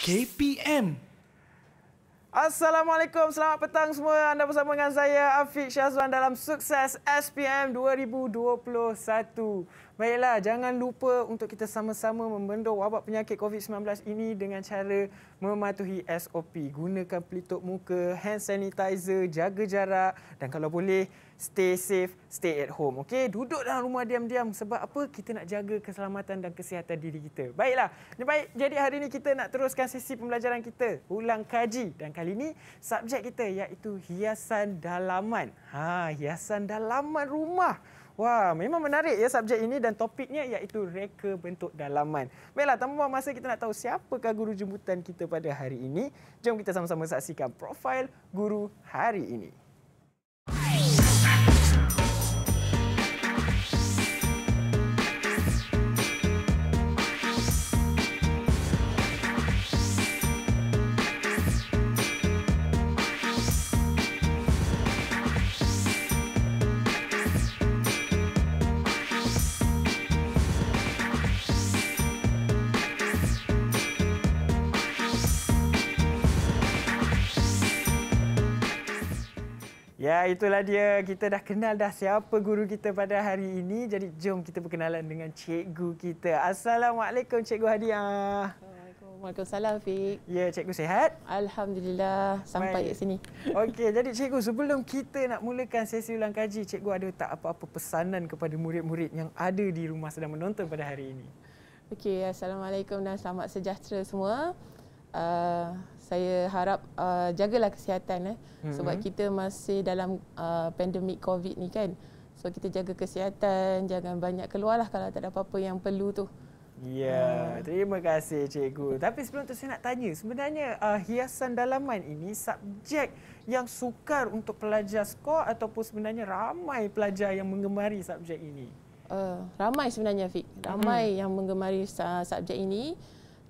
KPM Assalamualaikum, selamat petang semua. Anda bersama dengan saya, Afiq Syazwan dalam Sukses SPM 2021. Baiklah, jangan lupa untuk kita sama-sama membendung wabak penyakit COVID-19 ini dengan cara mematuhi SOP. Gunakan pelitup muka, hand sanitizer, jaga jarak dan kalau boleh, stay safe, stay at home. Okey, duduk dalam rumah diam-diam sebab apa? Kita nak jaga keselamatan dan kesihatan diri kita. Baiklah. Baik, jadi hari ini kita nak teruskan sesi pembelajaran kita. Ulang kaji dan kali ini subjek kita iaitu hiasan dalaman. Ha, hiasan dalaman rumah. Wah, memang menarik ya subjek ini dan topiknya iaitu reka bentuk dalaman. Baiklah, tanpa buang masa kita nak tahu siapakah guru jemputan kita pada hari ini. Jom kita sama-sama saksikan profil guru hari ini. Ah, itulah dia. Kita dah kenal dah siapa guru kita pada hari ini. Jadi jom kita berkenalan dengan cikgu kita. Assalamualaikum cikgu Hadiah. Waalaikumsalam, Fik. Ya, cikgu sehat. Alhamdulillah, sampai Baik. sini. Okey, jadi cikgu, sebelum kita nak mulakan sesi ulang kaji, cikgu ada tak apa-apa pesanan kepada murid-murid yang ada di rumah sedang menonton pada hari ini? Okey, Assalamualaikum dan selamat sejahtera semua. Uh, saya harap uh, jagalah kesihatan eh mm-hmm. sebab hmm. kita masih dalam uh, pandemik covid ni kan so kita jaga kesihatan jangan banyak keluarlah kalau tak ada apa-apa yang perlu tu Ya, hmm. terima kasih cikgu. Tapi sebelum tu saya nak tanya, sebenarnya uh, hiasan dalaman ini subjek yang sukar untuk pelajar skor ataupun sebenarnya ramai pelajar yang mengemari subjek ini? Uh, ramai sebenarnya, Fik. Ramai hmm. yang mengemari uh, subjek ini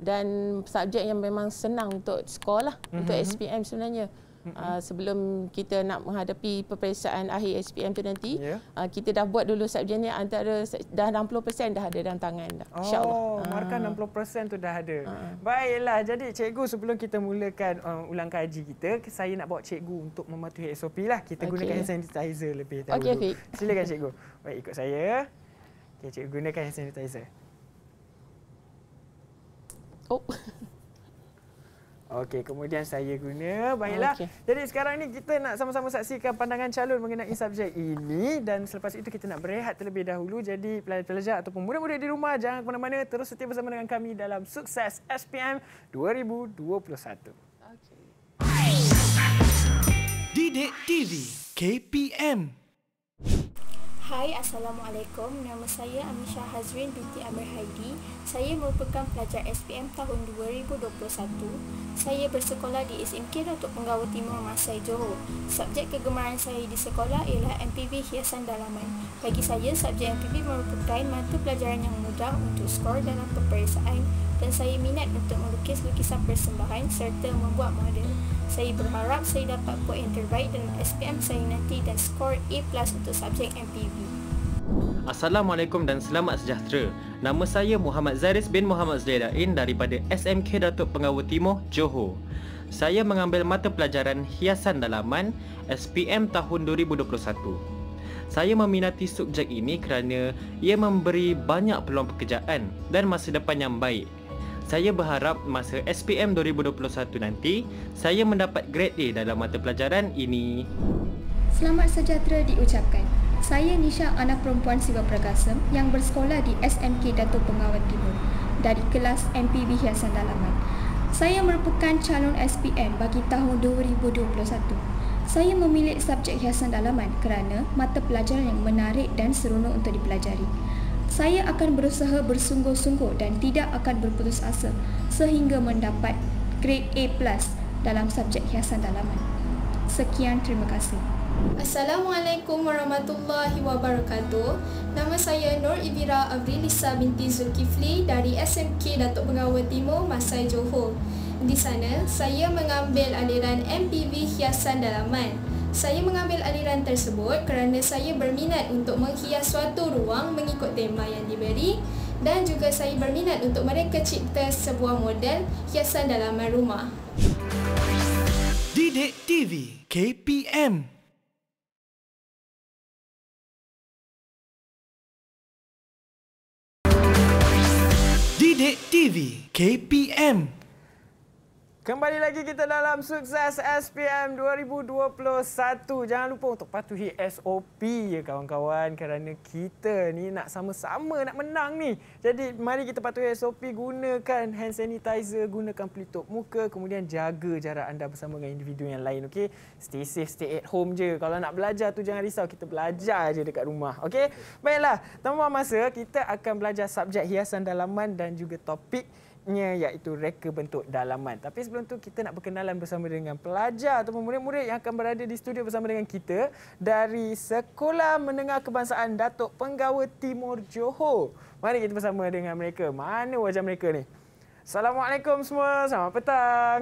dan subjek yang memang senang untuk score lah mm-hmm. untuk SPM sebenarnya. Uh, sebelum kita nak menghadapi peperiksaan akhir SPM tu nanti yeah. Ya. uh, kita dah buat dulu subjek ni antara dah 60% dah ada dalam tangan dah oh, insyaallah markah uh. 60% tu dah ada uh. baiklah jadi cikgu sebelum kita mulakan uh, ulang kaji kita saya nak bawa cikgu untuk mematuhi SOP lah kita okay. gunakan sanitizer lebih dahulu okay, okay. silakan cikgu baik ikut saya okey cikgu gunakan sanitizer cukup. Oh. Okey, kemudian saya guna. Baiklah. Okay. Jadi sekarang ni kita nak sama-sama saksikan pandangan calon mengenai subjek ini dan selepas itu kita nak berehat terlebih dahulu. Jadi pelajar-pelajar ataupun murid-murid di rumah jangan ke mana-mana, terus setiap bersama dengan kami dalam Sukses SPM 2021. Okey. TV KPM Hai, Assalamualaikum. Nama saya Amisha Hazrin binti Amir Haidi. Saya merupakan pelajar SPM tahun 2021. Saya bersekolah di SMK Datuk Penggawa Timur Masai Johor. Subjek kegemaran saya di sekolah ialah MPV Hiasan Dalaman. Bagi saya, subjek MPV merupakan mata pelajaran yang mudah untuk skor dalam peperiksaan dan saya minat untuk melukis lukisan persembahan serta membuat model. Saya berharap saya dapat buat yang terbaik dalam SPM saya nanti dan skor A plus untuk subjek MPB. Assalamualaikum dan selamat sejahtera. Nama saya Muhammad Zaris bin Muhammad Zaidain daripada SMK Datuk Pengawal Timur, Johor. Saya mengambil mata pelajaran hiasan dalaman SPM tahun 2021. Saya meminati subjek ini kerana ia memberi banyak peluang pekerjaan dan masa depan yang baik saya berharap masa SPM 2021 nanti saya mendapat grade A dalam mata pelajaran ini. Selamat sejahtera diucapkan. Saya Nisha anak perempuan Siva Prakasa yang bersekolah di SMK Datuk Pengawat Timur dari kelas MPB Hiasan Dalaman. Saya merupakan calon SPM bagi tahun 2021. Saya memilih subjek hiasan dalaman kerana mata pelajaran yang menarik dan seronok untuk dipelajari saya akan berusaha bersungguh-sungguh dan tidak akan berputus asa sehingga mendapat grade A+ dalam subjek hiasan dalaman. Sekian terima kasih. Assalamualaikum warahmatullahi wabarakatuh. Nama saya Nur Ibira Abrilisa binti Zulkifli dari SMK Datuk Pengawal Timur Masai Johor. Di sana, saya mengambil aliran MPV Hiasan Dalaman. Saya mengambil aliran tersebut kerana saya berminat untuk menghias suatu ruang mengikut tema yang diberi dan juga saya berminat untuk mereka cipta sebuah model hiasan dalam rumah. Didik TV KPM Didik TV KPM Kembali lagi kita dalam sukses SPM 2021. Jangan lupa untuk patuhi SOP ya kawan-kawan kerana kita ni nak sama-sama nak menang ni. Jadi mari kita patuhi SOP gunakan hand sanitizer, gunakan pelitup muka, kemudian jaga jarak anda bersama dengan individu yang lain okey. Stay safe, stay at home je. Kalau nak belajar tu jangan risau, kita belajar aje dekat rumah. Okey. Baiklah, tanpa masa kita akan belajar subjek hiasan dalaman dan juga topik nya iaitu reka bentuk dalaman. Tapi sebelum tu kita nak berkenalan bersama dengan pelajar atau murid-murid yang akan berada di studio bersama dengan kita dari Sekolah Menengah Kebangsaan Datuk Penggawa Timur Johor. Mari kita bersama dengan mereka. Mana wajah mereka ni? Assalamualaikum semua. Selamat petang.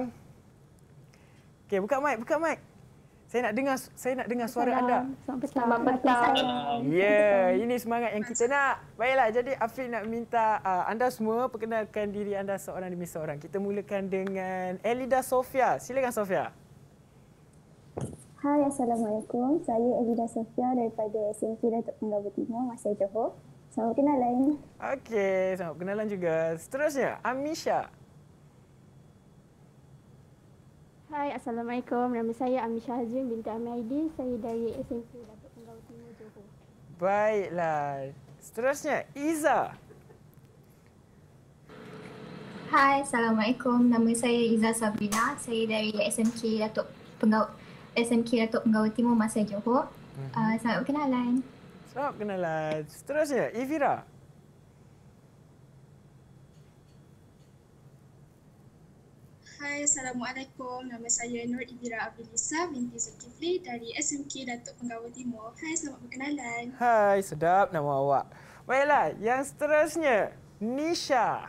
Okey, buka mic, buka mic. Saya nak dengar saya nak dengar suara anda. Selamat petang. Selamat petang. Ya, yeah, ini semangat yang kita nak. Baiklah, jadi Afiq nak minta uh, anda semua perkenalkan diri anda seorang demi seorang. Kita mulakan dengan Elida Sofia. Silakan Sofia. Hai, Assalamualaikum. Saya Elida Sofia daripada SMP Datuk Penggawa Timur, Masa Johor. Selamat kenalan. Okey, selamat kenalan juga. Seterusnya, Amisha. Hai, Assalamualaikum. Nama saya Ami Shahazrin binti Amir Aidin. Saya dari SMP Datuk Penggawa Timur Johor. Baiklah. Seterusnya, Iza. Hai, Assalamualaikum. Nama saya Iza Sabrina. Saya dari SMK Datuk Penggawa SMK Datuk Penggawa Timur Masa Johor. Uh, selamat perkenalan. Selamat perkenalan. Seterusnya, Ifira. Uh, Hai, Assalamualaikum. Nama saya Nur Ibira Abdulisa binti Zulkifli dari SMK Datuk Penggawa Timur. Hai, selamat berkenalan. Hai, sedap nama awak. Baiklah, yang seterusnya, Nisha.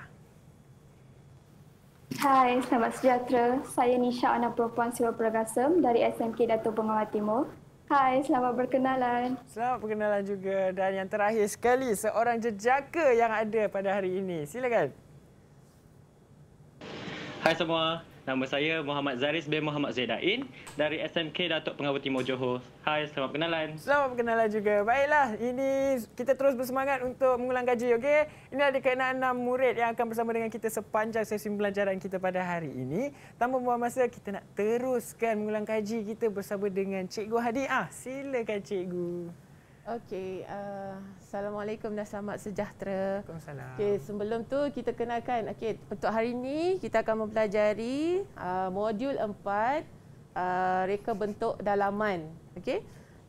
Hai, selamat sejahtera. Saya Nisha anak perempuan Siwa Pragasem dari SMK Datuk Penggawa Timur. Hai, selamat berkenalan. Selamat berkenalan juga. Dan yang terakhir sekali, seorang jejaka yang ada pada hari ini. Silakan. Silakan. Hai semua, nama saya Muhammad Zaris bin Muhammad Zedain dari SMK Datuk Pengawal Timur Johor. Hai, selamat kenalan. Selamat kenalan juga. Baiklah, ini kita terus bersemangat untuk mengulang gaji, okey? Ini ada kenaan enam murid yang akan bersama dengan kita sepanjang sesi pembelajaran kita pada hari ini. Tanpa buang masa, kita nak teruskan mengulang gaji kita bersama dengan Cikgu Hadi. Ah, silakan Cikgu. Okey, uh, Assalamualaikum dan selamat sejahtera. Waalaikumsalam. Okey, sebelum tu kita kenalkan. Okey, untuk hari ini kita akan mempelajari uh, modul 4 uh, reka bentuk dalaman. Okey.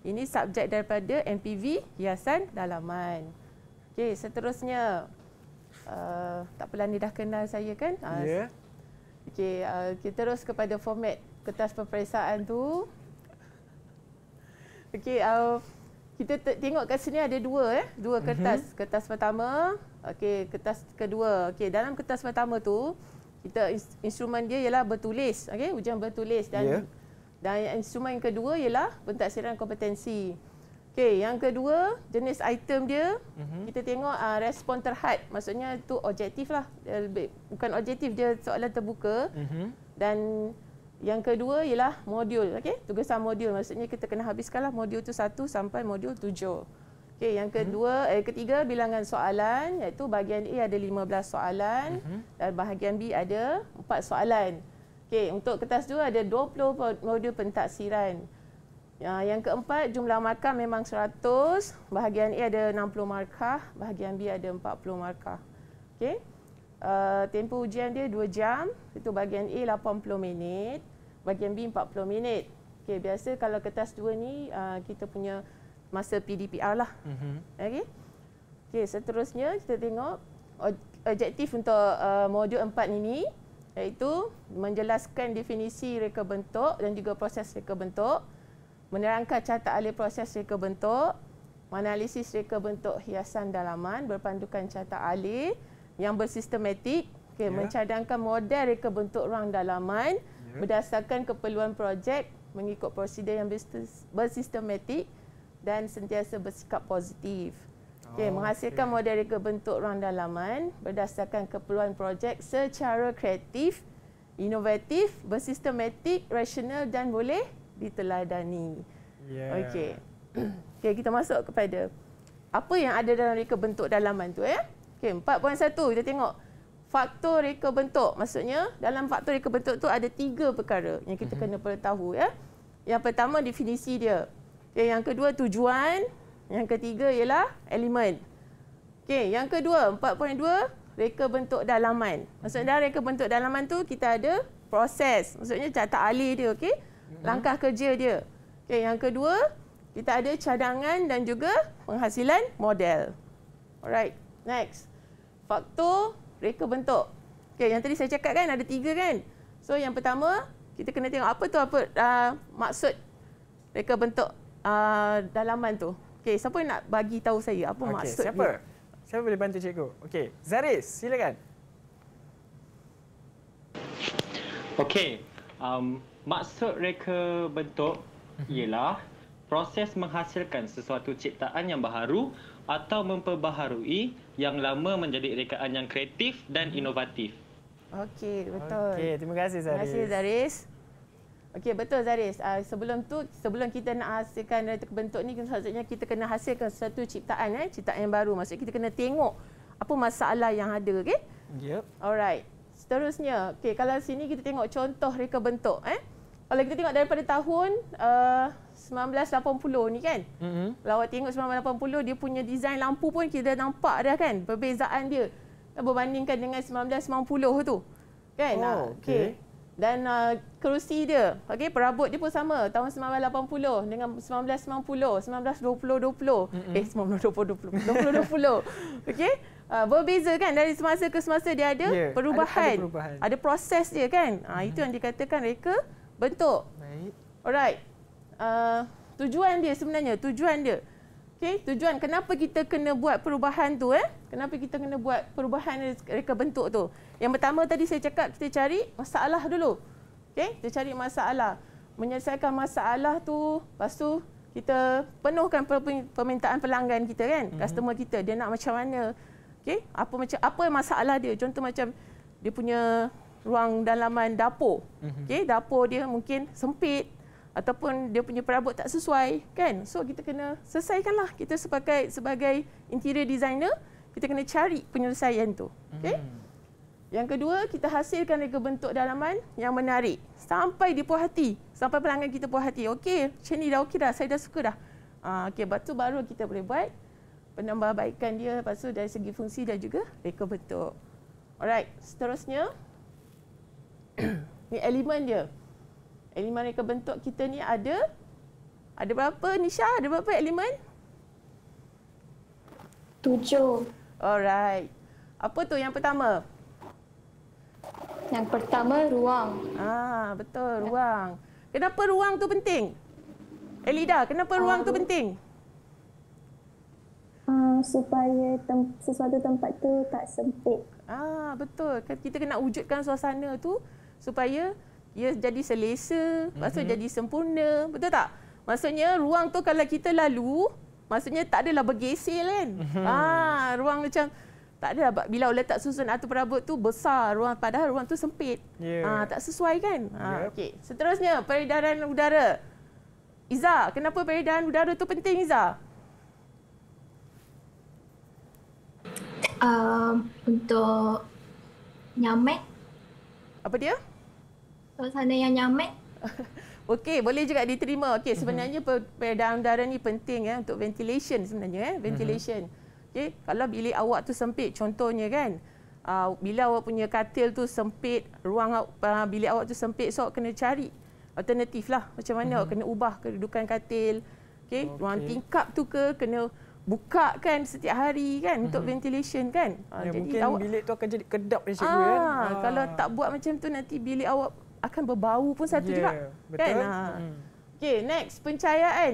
Ini subjek daripada MPV hiasan dalaman. Okey, seterusnya uh, tak apalah ni dah kenal saya kan? Uh, ya. Yeah. Okey, uh, kita terus kepada format kertas peperiksaan tu. Okey, uh, kita tengok kat sini ada dua eh, dua mhm. kertas. Mm-hmm. Kertas pertama, okey, kertas kedua. Okey, dalam kertas pertama tu kita instrumen dia ialah bertulis, okey, ujian bertulis dan yeah. dan instrumen kedua ialah pentaksiran kompetensi. Okey, yang kedua, jenis item dia, mm-hmm. kita tengok uh, respon terhad. Maksudnya tu objektif lah. Bukan objektif dia soalan terbuka. Mm-hmm. Dan yang kedua ialah modul. Okay? Tugasan modul. Maksudnya kita kena habiskanlah modul tu satu sampai modul tujuh. Okay, yang mhm. kedua, hmm. eh, ketiga bilangan soalan iaitu bahagian A ada 15 soalan hmm. dan bahagian B ada 4 soalan. Okay, untuk kertas dua ada 20 modul pentaksiran. Uh, yang keempat, jumlah markah memang 100. Bahagian A ada 60 markah, bahagian B ada 40 markah. Okay. Uh, eh, tempoh ujian dia 2 jam, itu bahagian A 80 minit bagian B 40 minit. Okey, biasa kalau kertas 2 ni uh, kita punya masa PDPR lah. Mhm. Okey. Okey, seterusnya kita tengok objektif untuk uh, modul 4 ini iaitu menjelaskan definisi reka bentuk dan juga proses reka bentuk, menerangkan carta alih proses reka bentuk, menganalisis reka bentuk hiasan dalaman berpandukan carta alih yang bersistematik, okey, yeah. mencadangkan model reka bentuk ruang dalaman Ya. berdasarkan keperluan projek mengikut prosedur yang bersistematik dan sentiasa bersikap positif. Okey, oh, menghasilkan okay. model reka bentuk ruang dalaman berdasarkan keperluan projek secara kreatif, inovatif, bersistematik, rasional dan boleh diteladani. Yeah. Okey. Okey, kita masuk kepada apa yang ada dalam reka bentuk dalaman tu ya. Okey, 4.1 kita tengok faktor reka bentuk maksudnya dalam faktor reka bentuk tu ada tiga perkara yang kita mhm. kena perlu tahu ya. Yang pertama definisi dia. Okay, yang kedua tujuan, yang ketiga ialah elemen. Okey, yang kedua 4.2 reka bentuk dalaman. Maksudnya dalam reka bentuk dalaman tu kita ada proses, maksudnya catat alih dia okey, mhm. langkah kerja dia. Okey, yang kedua kita ada cadangan dan juga penghasilan model. Alright, next. Faktor reka bentuk. Okey, yang tadi saya cakap kan ada tiga kan. So yang pertama kita kena tengok apa tu apa uh, maksud reka bentuk uh, dalaman tu. Okey, siapa nak bagi tahu saya apa okay, maksud siapa? dia? Siapa? Siapa boleh bantu cikgu? Okey, Zaris, silakan. Okey, um, maksud reka bentuk mhm. ialah proses menghasilkan sesuatu ciptaan yang baharu atau memperbaharui yang lama menjadi rekaan yang kreatif dan inovatif. Okey, betul. Okey, terima kasih Zaris. Terima kasih Zaris. Okey, betul Zaris. Uh, sebelum tu sebelum kita nak hasilkan dari bentuk ni maksudnya kita kena hasilkan satu ciptaan eh, ciptaan yang baru. Maksudnya kita kena tengok apa masalah yang ada, okey? Yep. Alright. Seterusnya, okey kalau sini kita tengok contoh reka bentuk eh. Kalau kita tengok daripada tahun uh, 1980 ni kan. Mm-hmm. Kalau tengok 1980 dia punya design lampu pun kita nampak dah kan perbezaan dia. Berbandingkan dengan 1990 tu. Kan? Oh, ah, okay. okay. Dan uh, kerusi dia, okay, perabot dia pun sama tahun 1980 dengan 1990, 1920, 20. Mm-hmm. Eh, 1920, 20, 20. Okay? Uh, berbeza kan dari semasa ke semasa dia ada, yeah, perubahan. ada, ada perubahan. Ada proses dia kan. Ah, mm-hmm. Uh, itu yang dikatakan reka bentuk. Baik. Alright. Ah, tujuan dia sebenarnya, tujuan dia. Okay, tujuan kenapa kita kena buat perubahan tu eh? Kenapa kita kena buat perubahan reka bentuk tu? Yang pertama tadi saya cakap kita cari masalah dulu. Okay, kita cari masalah. Menyelesaikan masalah tu, lepas tu kita penuhkan permintaan pelanggan kita kan, mm-hmm. customer kita, dia nak macam mana? Okay, apa macam apa masalah dia? Contoh macam dia punya ruang dalaman dapur. Mm-hmm. Okay, dapur dia mungkin sempit ataupun dia punya perabot tak sesuai kan so kita kena selesaikanlah kita sebagai sebagai interior designer kita kena cari penyelesaian tu okey hmm. yang kedua kita hasilkan reka bentuk dalaman yang menarik sampai dia puas hati sampai pelanggan kita puas hati okey macam ni dah okey dah saya dah suka dah ah uh, okey batu baru kita boleh buat penambahbaikan dia lepas tu dari segi fungsi dan juga reka bentuk alright seterusnya ni elemen dia elemen reka bentuk kita ni ada ada berapa Nisha? Ada berapa elemen? Tujuh. Alright. Apa tu yang pertama? Yang pertama ruang. Ah, betul ruang. Kenapa ruang tu penting? Elida, kenapa ruang uh, tu ah, penting? Uh, supaya tem- sesuatu tempat tu tak sempit. Ah, betul. Kan kita kena wujudkan suasana tu supaya ia jadi selesa, mm-hmm. maksudnya mhm. jadi sempurna, betul tak? Maksudnya ruang tu kalau kita lalu, maksudnya tak adalah bergesel kan? Mm-hmm. Ah, ruang macam tak adalah bila oleh tak susun atau perabot tu besar ruang padahal ruang tu sempit. Yeah. Ah, tak sesuai kan? Ah, yep. okey. Seterusnya peredaran udara. Iza, kenapa peredaran udara tu penting Iza? Um, untuk nyamet. apa dia? suasana yang nyamet. Okey, boleh juga diterima. Okey, sebenarnya mm-hmm. peredaran udara ni penting ya untuk ventilation sebenarnya eh, ventilation. Mm-hmm. Okey, kalau bilik awak tu sempit contohnya kan. Uh, bila awak punya katil tu sempit, ruang uh, bilik awak tu sempit, so awak kena cari alternatif lah. Macam mana mm-hmm. awak mhm. kena ubah kedudukan katil. Okey, okay. ruang tingkap tu ke kena buka kan setiap hari kan untuk mm-hmm. ventilation kan. Ha, ya, jadi mungkin awak, bilik tu akan jadi kedap macam ya, ya. ah, tu kan. Ah. Kalau tak buat macam tu nanti bilik awak akan berbau pun satu yeah, juga. Kan? Betul. Kan? Ha. Hmm. Okay, next, pencahayaan.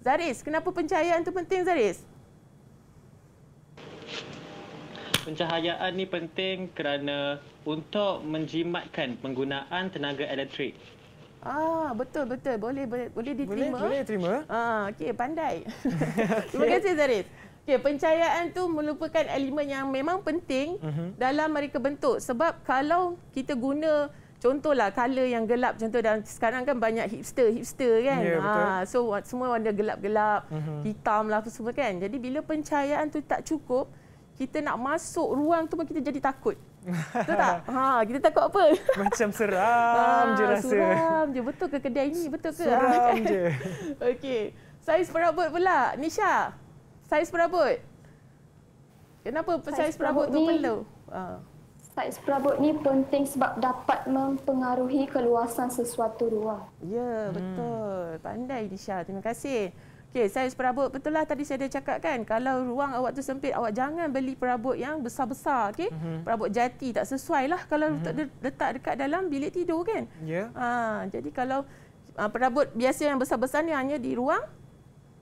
Zaris, kenapa pencahayaan tu penting Zaris? Pencahayaan ni penting kerana untuk menjimatkan penggunaan tenaga elektrik. Ah, betul betul. Boleh boleh, boleh diterima. Boleh, boleh terima. Ah, okey, pandai. okay. Terima kasih Zaris. Okey, pencahayaan tu merupakan elemen yang memang penting uh-huh. dalam mereka bentuk sebab kalau kita guna contohlah color yang gelap contoh dan sekarang kan banyak hipster hipster kan yeah, ya, ha so semua warna gelap-gelap mm-hmm. hitam lah semua kan jadi bila pencahayaan tu tak cukup kita nak masuk ruang tu pun kita jadi takut Betul tak? Ha, kita takut apa? Macam seram ha, je rasa. Seram je. Betul ke kedai ni? Betul ke? Seram ha, kan? je. Okey. Saiz perabot pula. Nisha, saiz perabot. Kenapa saiz, perabot, tu ni... perlu? Ha. Saiz perabot ni penting sebab dapat mempengaruhi keluasan sesuatu ruang. Ya, hmm. betul. Hmm. Pandai Disha. Terima kasih. Okey, saiz perabot betul lah tadi saya dah cakap kan. Kalau ruang awak tu sempit, awak jangan beli perabot yang besar-besar. Okey, hmm. perabot jati tak sesuai lah kalau hmm. letak dekat dalam bilik tidur kan. Ya. Yeah. Ha, jadi kalau ha, perabot biasa yang besar-besar ni hanya di ruang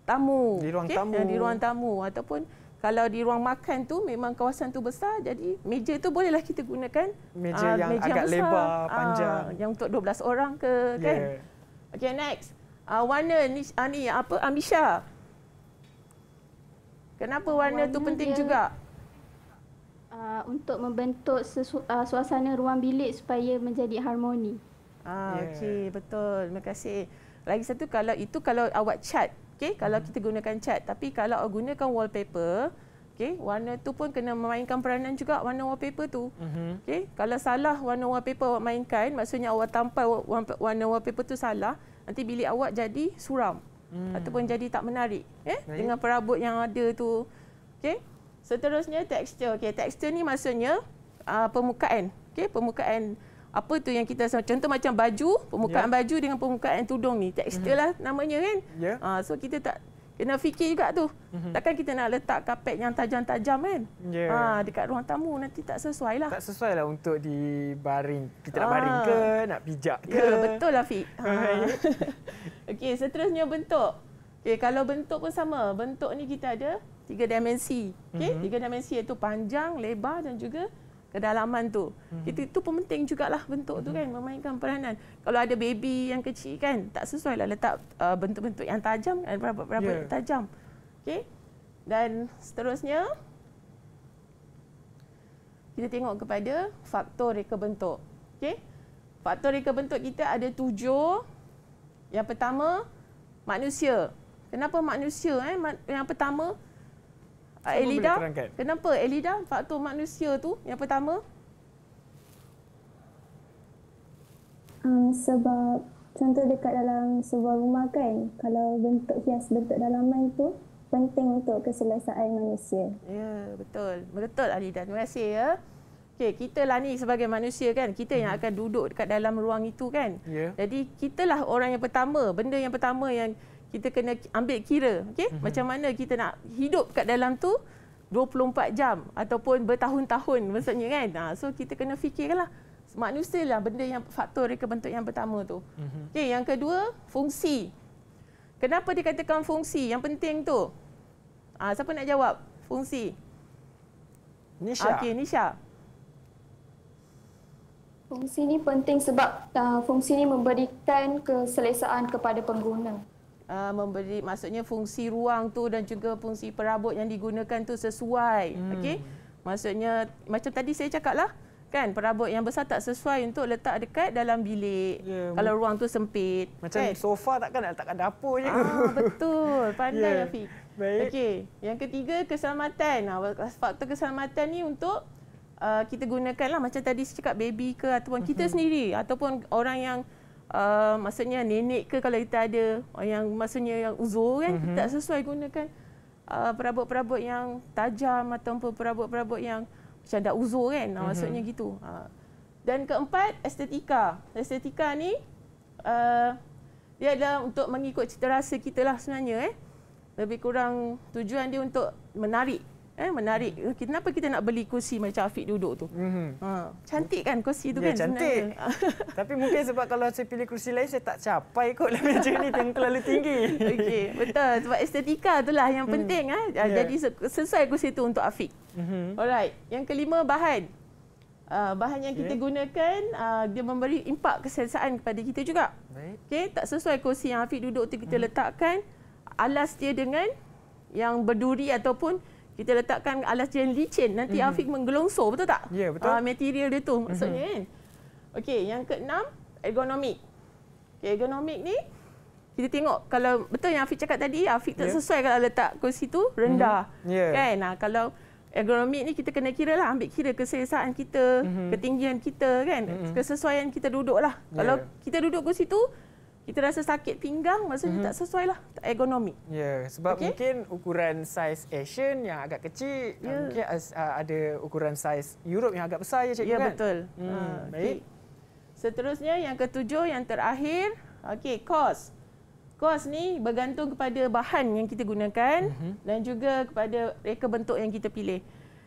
tamu. Di ruang okay? tamu. Ya, di ruang tamu ataupun kalau di ruang makan tu memang kawasan tu besar jadi meja tu bolehlah kita gunakan meja uh, yang meja agak besar, lebar ah, panjang uh, yang untuk 12 orang ke kan yeah. okey next uh, warna ni uh, ni apa Amisha kenapa warna, warna tu penting dia, juga uh, untuk membentuk sesu, uh, suasana ruang bilik supaya menjadi harmoni ah yeah. okey betul terima kasih lagi satu kalau itu kalau awak chat. Okey, kalau kita gunakan cat, tapi kalau gunakan wallpaper, okey, warna tu pun kena memainkan peranan juga warna wallpaper tu. Mm-hmm. Okey, kalau salah warna wallpaper awak mainkan, maksudnya awak tampal warna wallpaper tu salah, nanti bilik awak jadi suram mm. ataupun jadi tak menarik, eh, dengan perabot yang ada tu. Okey. Seterusnya tekstur. Okey, tekstur ni maksudnya uh, permukaan. Okey, permukaan apa tu yang kita contoh macam baju permukaan yeah. baju dengan permukaan tudung ni tekstil mhm. lah mm-hmm. namanya kan yeah. Ya. uh, so kita tak kena fikir juga tu mm-hmm. takkan kita nak letak kapet yang tajam-tajam kan yeah. Ya. uh, dekat ruang tamu nanti tak sesuai lah tak sesuai lah untuk dibaring kita nak uh. baring ke nak pijak ke yeah, betul lah Fik uh. Okey, seterusnya bentuk Okey, kalau bentuk pun sama bentuk ni kita ada tiga dimensi okay? mm-hmm. tiga dimensi iaitu panjang lebar dan juga kedalaman tu. Hmm. Itu itu pun penting jugalah bentuk hmm. tu kan memainkan peranan. Kalau ada baby yang kecil kan tak sesuai lah letak uh, bentuk-bentuk yang tajam kan berapa berapa yeah. tajam. Okey. Dan seterusnya kita tengok kepada faktor reka bentuk. Okey. Faktor reka bentuk kita ada tujuh. Yang pertama manusia. Kenapa manusia eh? Yang pertama Siapa Elida. Kenapa Elida? Faktor manusia tu yang pertama. Um, sebab contoh dekat dalam sebuah rumah kan, kalau bentuk hias bentuk dalaman tu penting untuk keselesaan manusia. Ya, betul. Betul Elida Terima kasih ya. Okey, kita lah ni sebagai manusia kan, kita yang hmm. akan duduk dekat dalam ruang itu kan. Yeah. Jadi, kitalah orang yang pertama, benda yang pertama yang kita kena ambil kira okey mm-hmm. macam mana kita nak hidup kat dalam tu 24 jam ataupun bertahun-tahun maksudnya kan ha, so kita kena fikirlah manusia lah benda yang faktor reka bentuk yang pertama tu mm-hmm. okey yang kedua fungsi kenapa dikatakan fungsi yang penting tu ha, siapa nak jawab fungsi Nisha okey Nisha Fungsi ini penting sebab uh, fungsi ini memberikan keselesaan kepada pengguna. Ah, memberi maksudnya fungsi ruang tu dan juga fungsi perabot yang digunakan tu sesuai. Hmm. Okey. Maksudnya macam tadi saya cakap lah, kan perabot yang besar tak sesuai untuk letak dekat dalam bilik yeah. Ya, kalau ruang tu sempit macam kan? sofa takkan nak letak kat dapur je ah, betul pandai yeah. Afiq okey yang ketiga keselamatan ah, faktor keselamatan ni untuk uh, kita gunakanlah macam tadi saya cakap baby ke ataupun kita mm-hmm. sendiri ataupun orang yang Uh, maksudnya nenek ke kalau kita ada yang maksudnya yang uzur kan mm-hmm. tak sesuai gunakan uh, perabot-perabot yang tajam ataupun perabot-perabot yang macam dah uzur kan mm-hmm. maksudnya gitu uh. dan keempat estetika estetika ni uh, dia adalah untuk mengikut citarasa kita lah sebenarnya eh lebih kurang tujuan dia untuk menarik Eh, menarik. Hmm. Kenapa kita nak beli kursi macam Afiq duduk tu? Hmm. Ha. Cantik kan kursi tu ya, kan? Ya, cantik. Tapi mungkin sebab kalau saya pilih kursi lain, saya tak capai kot lah meja ni yang terlalu tinggi. Okey, betul. Sebab estetika tu lah yang hmm. penting. Eh. Yeah. Ya. Jadi sesuai kursi tu untuk Afiq. Hmm. Alright. Yang kelima, bahan. Uh, bahan yang okay. kita gunakan, uh, dia memberi impak keselesaan kepada kita juga. Baik. Okay. Tak sesuai kursi yang Afiq duduk tu kita hmm. letakkan. Alas dia dengan yang berduri ataupun kita letakkan alas yang licin nanti mm-hmm. Afiq menggelongsor betul tak? Ya yeah, betul. Uh, material dia tu mhm. maksudnya mm-hmm. kan. Okey, yang keenam ergonomik. Okey, ergonomik ni kita tengok kalau betul yang Afiq cakap tadi, Afiq tak yeah. sesuai kalau letak kursi tu rendah. Mm-hmm. Yeah. Kan? Nah, kalau ergonomik ni kita kena kira lah, ambil kira keselesaan kita, mm-hmm. ketinggian kita kan, mm-hmm. kesesuaian kita duduk lah. Yeah. Kalau kita duduk kursi tu, kita rasa sakit pinggang maksudnya mm-hmm. tak sesuai lah tak ergonomik. Ya yeah, sebab okay? mungkin ukuran saiz Asian yang agak kecil yeah. mungkin as, uh, ada ukuran saiz Europe yang agak besar ya cikgu yeah, kan. Ya betul. Hmm, uh, baik. Okay. Seterusnya yang ketujuh yang terakhir okey cost. Cost ni bergantung kepada bahan yang kita gunakan mm-hmm. dan juga kepada reka bentuk yang kita pilih.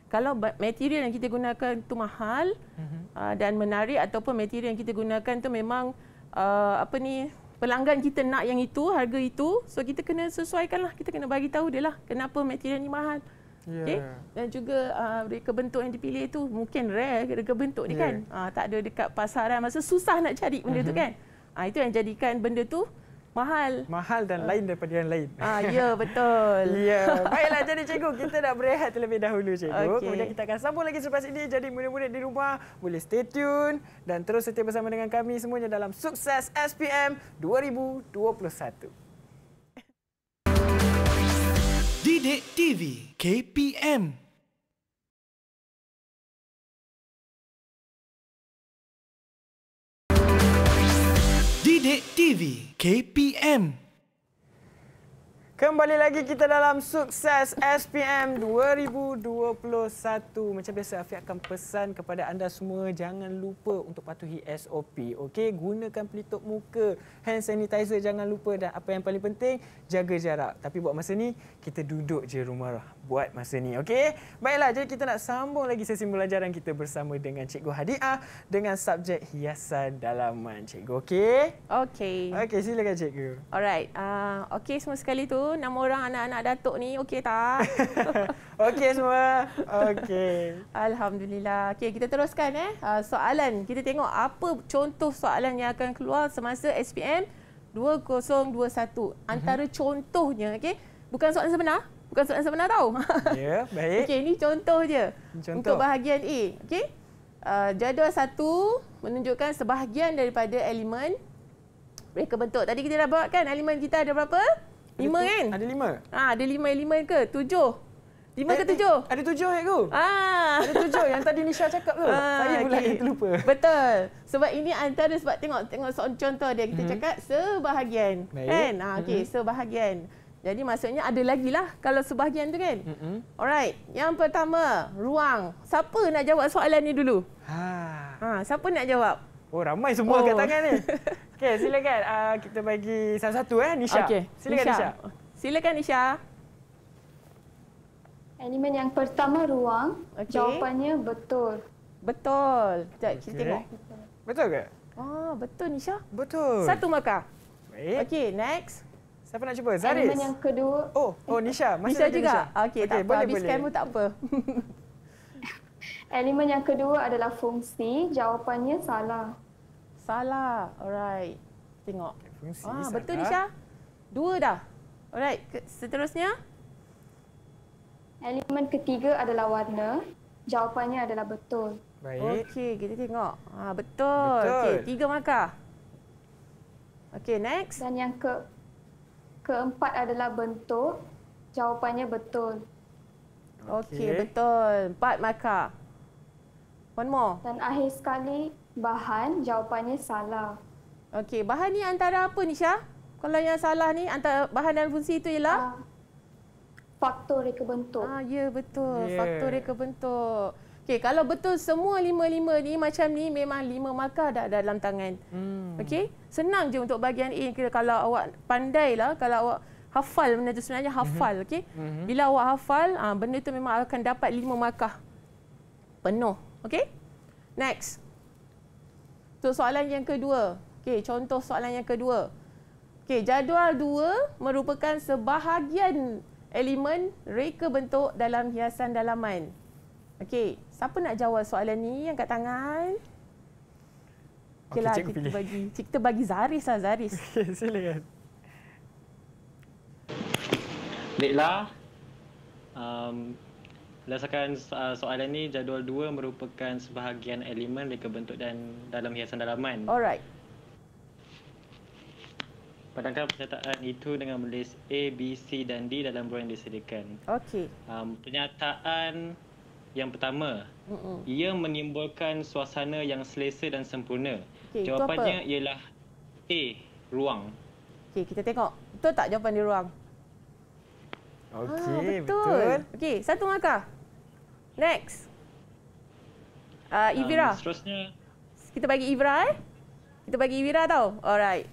Kalau material yang kita gunakan tu mahal mm-hmm. dan menarik ataupun material yang kita gunakan tu memang uh, apa ni pelanggan kita nak yang itu harga itu so kita kena sesuaikan lah kita kena bagi tahu dia lah kenapa material ni mahal yeah. okay? dan juga uh, reka bentuk yang dipilih itu mungkin rare reka bentuk ni yeah. kan uh, tak ada dekat pasaran masa susah nak cari benda uh-huh. tu mhm. kan uh, itu yang jadikan benda tu Mahal. Mahal dan lain daripada yang lain. Ah, ya, yeah, betul. ya. Yeah. Baiklah, jadi cikgu, kita nak berehat terlebih dahulu, cikgu. Okay. Kemudian kita akan sambung lagi selepas ini. Jadi, mula-mula di rumah boleh stay tune dan terus setia bersama dengan kami semuanya dalam Sukses SPM 2021. Didik TV KPM Didik TV KPM Kembali lagi kita dalam sukses SPM 2021. Macam biasa, Afi akan pesan kepada anda semua jangan lupa untuk patuhi SOP. Okey, gunakan pelitup muka, hand sanitizer jangan lupa dan apa yang paling penting, jaga jarak. Tapi buat masa ni, kita duduk je rumah buat masa ni. Okey. Baiklah, jadi kita nak sambung lagi sesi pembelajaran kita bersama dengan Cikgu Hadiah dengan subjek hiasan dalaman. Cikgu, okey? Okey. Okey, silakan Cikgu. Alright. Ah, uh, okey semua sekali tu. Nama orang anak-anak Datuk ni okey tak? okey semua. Okey. Alhamdulillah. Okey, kita teruskan eh. Uh, soalan. Kita tengok apa contoh soalan yang akan keluar semasa SPM 2021. Antara mm-hmm. contohnya, okey? Bukan soalan sebenar. Bukan soalan sebenar tau. Ya, yeah, baik. Okey, ini contoh je. Contoh. Untuk bahagian A. Okey. Uh, jadual satu menunjukkan sebahagian daripada elemen mereka bentuk. Tadi kita dah buat kan elemen kita ada berapa? Ada lima tu, kan? Ada lima. Ah, ha, ada lima elemen ke? Tujuh. Lima ke eh, eh, tujuh? ada tujuh, Cikgu. Ah. Ada tujuh yang tadi Nisha cakap tu. Ah, Saya pula okay. yang terlupa. Betul. Sebab ini antara sebab tengok tengok contoh dia. Kita hmm. cakap sebahagian. Baik. Kan? Ah, Okey, hmm. sebahagian. Jadi maksudnya ada lagi lah kalau sebahagian tu kan. Mm -hmm. Alright, yang pertama ruang. Siapa nak jawab soalan ni dulu? Ha. Ha, siapa nak jawab? Oh ramai semua oh. kat tangan ni. Okey, silakan. Uh, kita bagi satu-satu eh Nisha. Okay. Silakan Nisha. Nisha. Silakan Nisha. Elemen yang pertama ruang. Okay. Jawapannya betul. Betul. Jap kita tengok. Betul ke? Oh betul Nisha. Betul. Satu markah. Baik. Okey, next. Siapa nak cuba? Zaris. Elemen yang kedua. Oh, oh Nisha. Masih Nisha juga. Nisha. Okey, okay, tak boleh, apa. Habis boleh. pun tak apa. Elemen yang kedua adalah fungsi. Jawapannya salah. Salah. Alright. Tengok. Fungsi ah, Betul, Nisha? Dua dah. Alright. Seterusnya. Elemen ketiga adalah warna. Jawapannya adalah betul. Baik. Okey, kita tengok. Ah, betul. betul. Okey, tiga markah. Okey, next. Dan yang ke keempat adalah bentuk. Jawapannya betul. Okey, okay, betul. Empat maka. One more. Dan akhir sekali, bahan. Jawapannya salah. Okey, bahan ni antara apa ni Syah? Kalau yang salah ni, antara bahan dan fungsi itu ialah? Uh, faktor reka bentuk. Ah, ya, yeah, betul. Yeah. Faktor reka bentuk. Okey, kalau betul semua lima-lima ni macam ni memang lima markah dah ada dalam tangan. Hmm. Okey, senang je untuk bagian A kira kalau awak pandai lah, kalau awak hafal benda tu sebenarnya hafal, mhm. okey. Mhm. Bila awak hafal, ha, benda tu memang akan dapat lima markah penuh, okey? Next. Tu soalan yang kedua. Okey, contoh soalan yang kedua. Okey, jadual dua merupakan sebahagian elemen reka bentuk dalam hiasan dalaman. Okey. Siapa nak jawab soalan ni? Angkat tangan. Okay, lah, kita bagi. kita bagi Zaris lah, Zaris. Okay, silakan. Lela, um, berdasarkan uh, soalan ni, jadual dua merupakan sebahagian elemen reka bentuk dan dalam hiasan dalaman. Alright. Padangkan pernyataan itu dengan menulis A, B, C dan D dalam buah yang disediakan. Okey. Um, pernyataan yang pertama, Mm-mm. ia menimbulkan suasana yang selesa dan sempurna. Okay, Jawapannya ialah A, ruang. Okey, kita tengok. Betul tak jawapan di ruang? Okay ah, betul. betul. Okey, satu markah. Next. Uh, Ivira. Um, seterusnya. Kita bagi Ibra, eh. Kita bagi Ibra tau. Alright.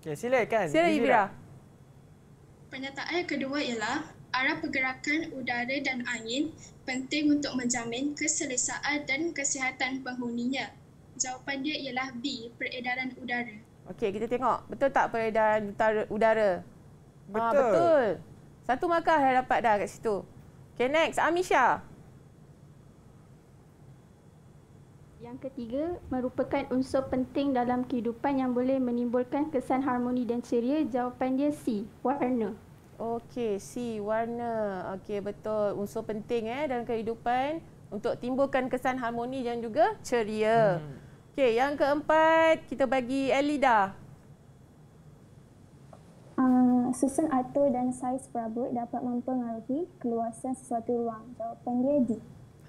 Okay silakan. Silakan Ivira. Ibra. Pernyataan yang kedua ialah arah pergerakan udara dan angin penting untuk menjamin keselesaan dan kesihatan penghuninya. Jawapan dia ialah B, peredaran udara. Okey, kita tengok. Betul tak peredaran udara? Ah, betul. Ah, betul. Satu markah dah dapat dah kat situ. Okey, next. Amisha. Yang ketiga, merupakan unsur penting dalam kehidupan yang boleh menimbulkan kesan harmoni dan ceria. Jawapan dia C, warna. Okey, si warna. Okey, betul. Unsur penting eh dalam kehidupan untuk timbulkan kesan harmoni dan juga ceria. Hmm. Okey, yang keempat kita bagi Elida. Uh, susun atur dan saiz perabot dapat mempengaruhi keluasan sesuatu ruang. Jawapan dia D.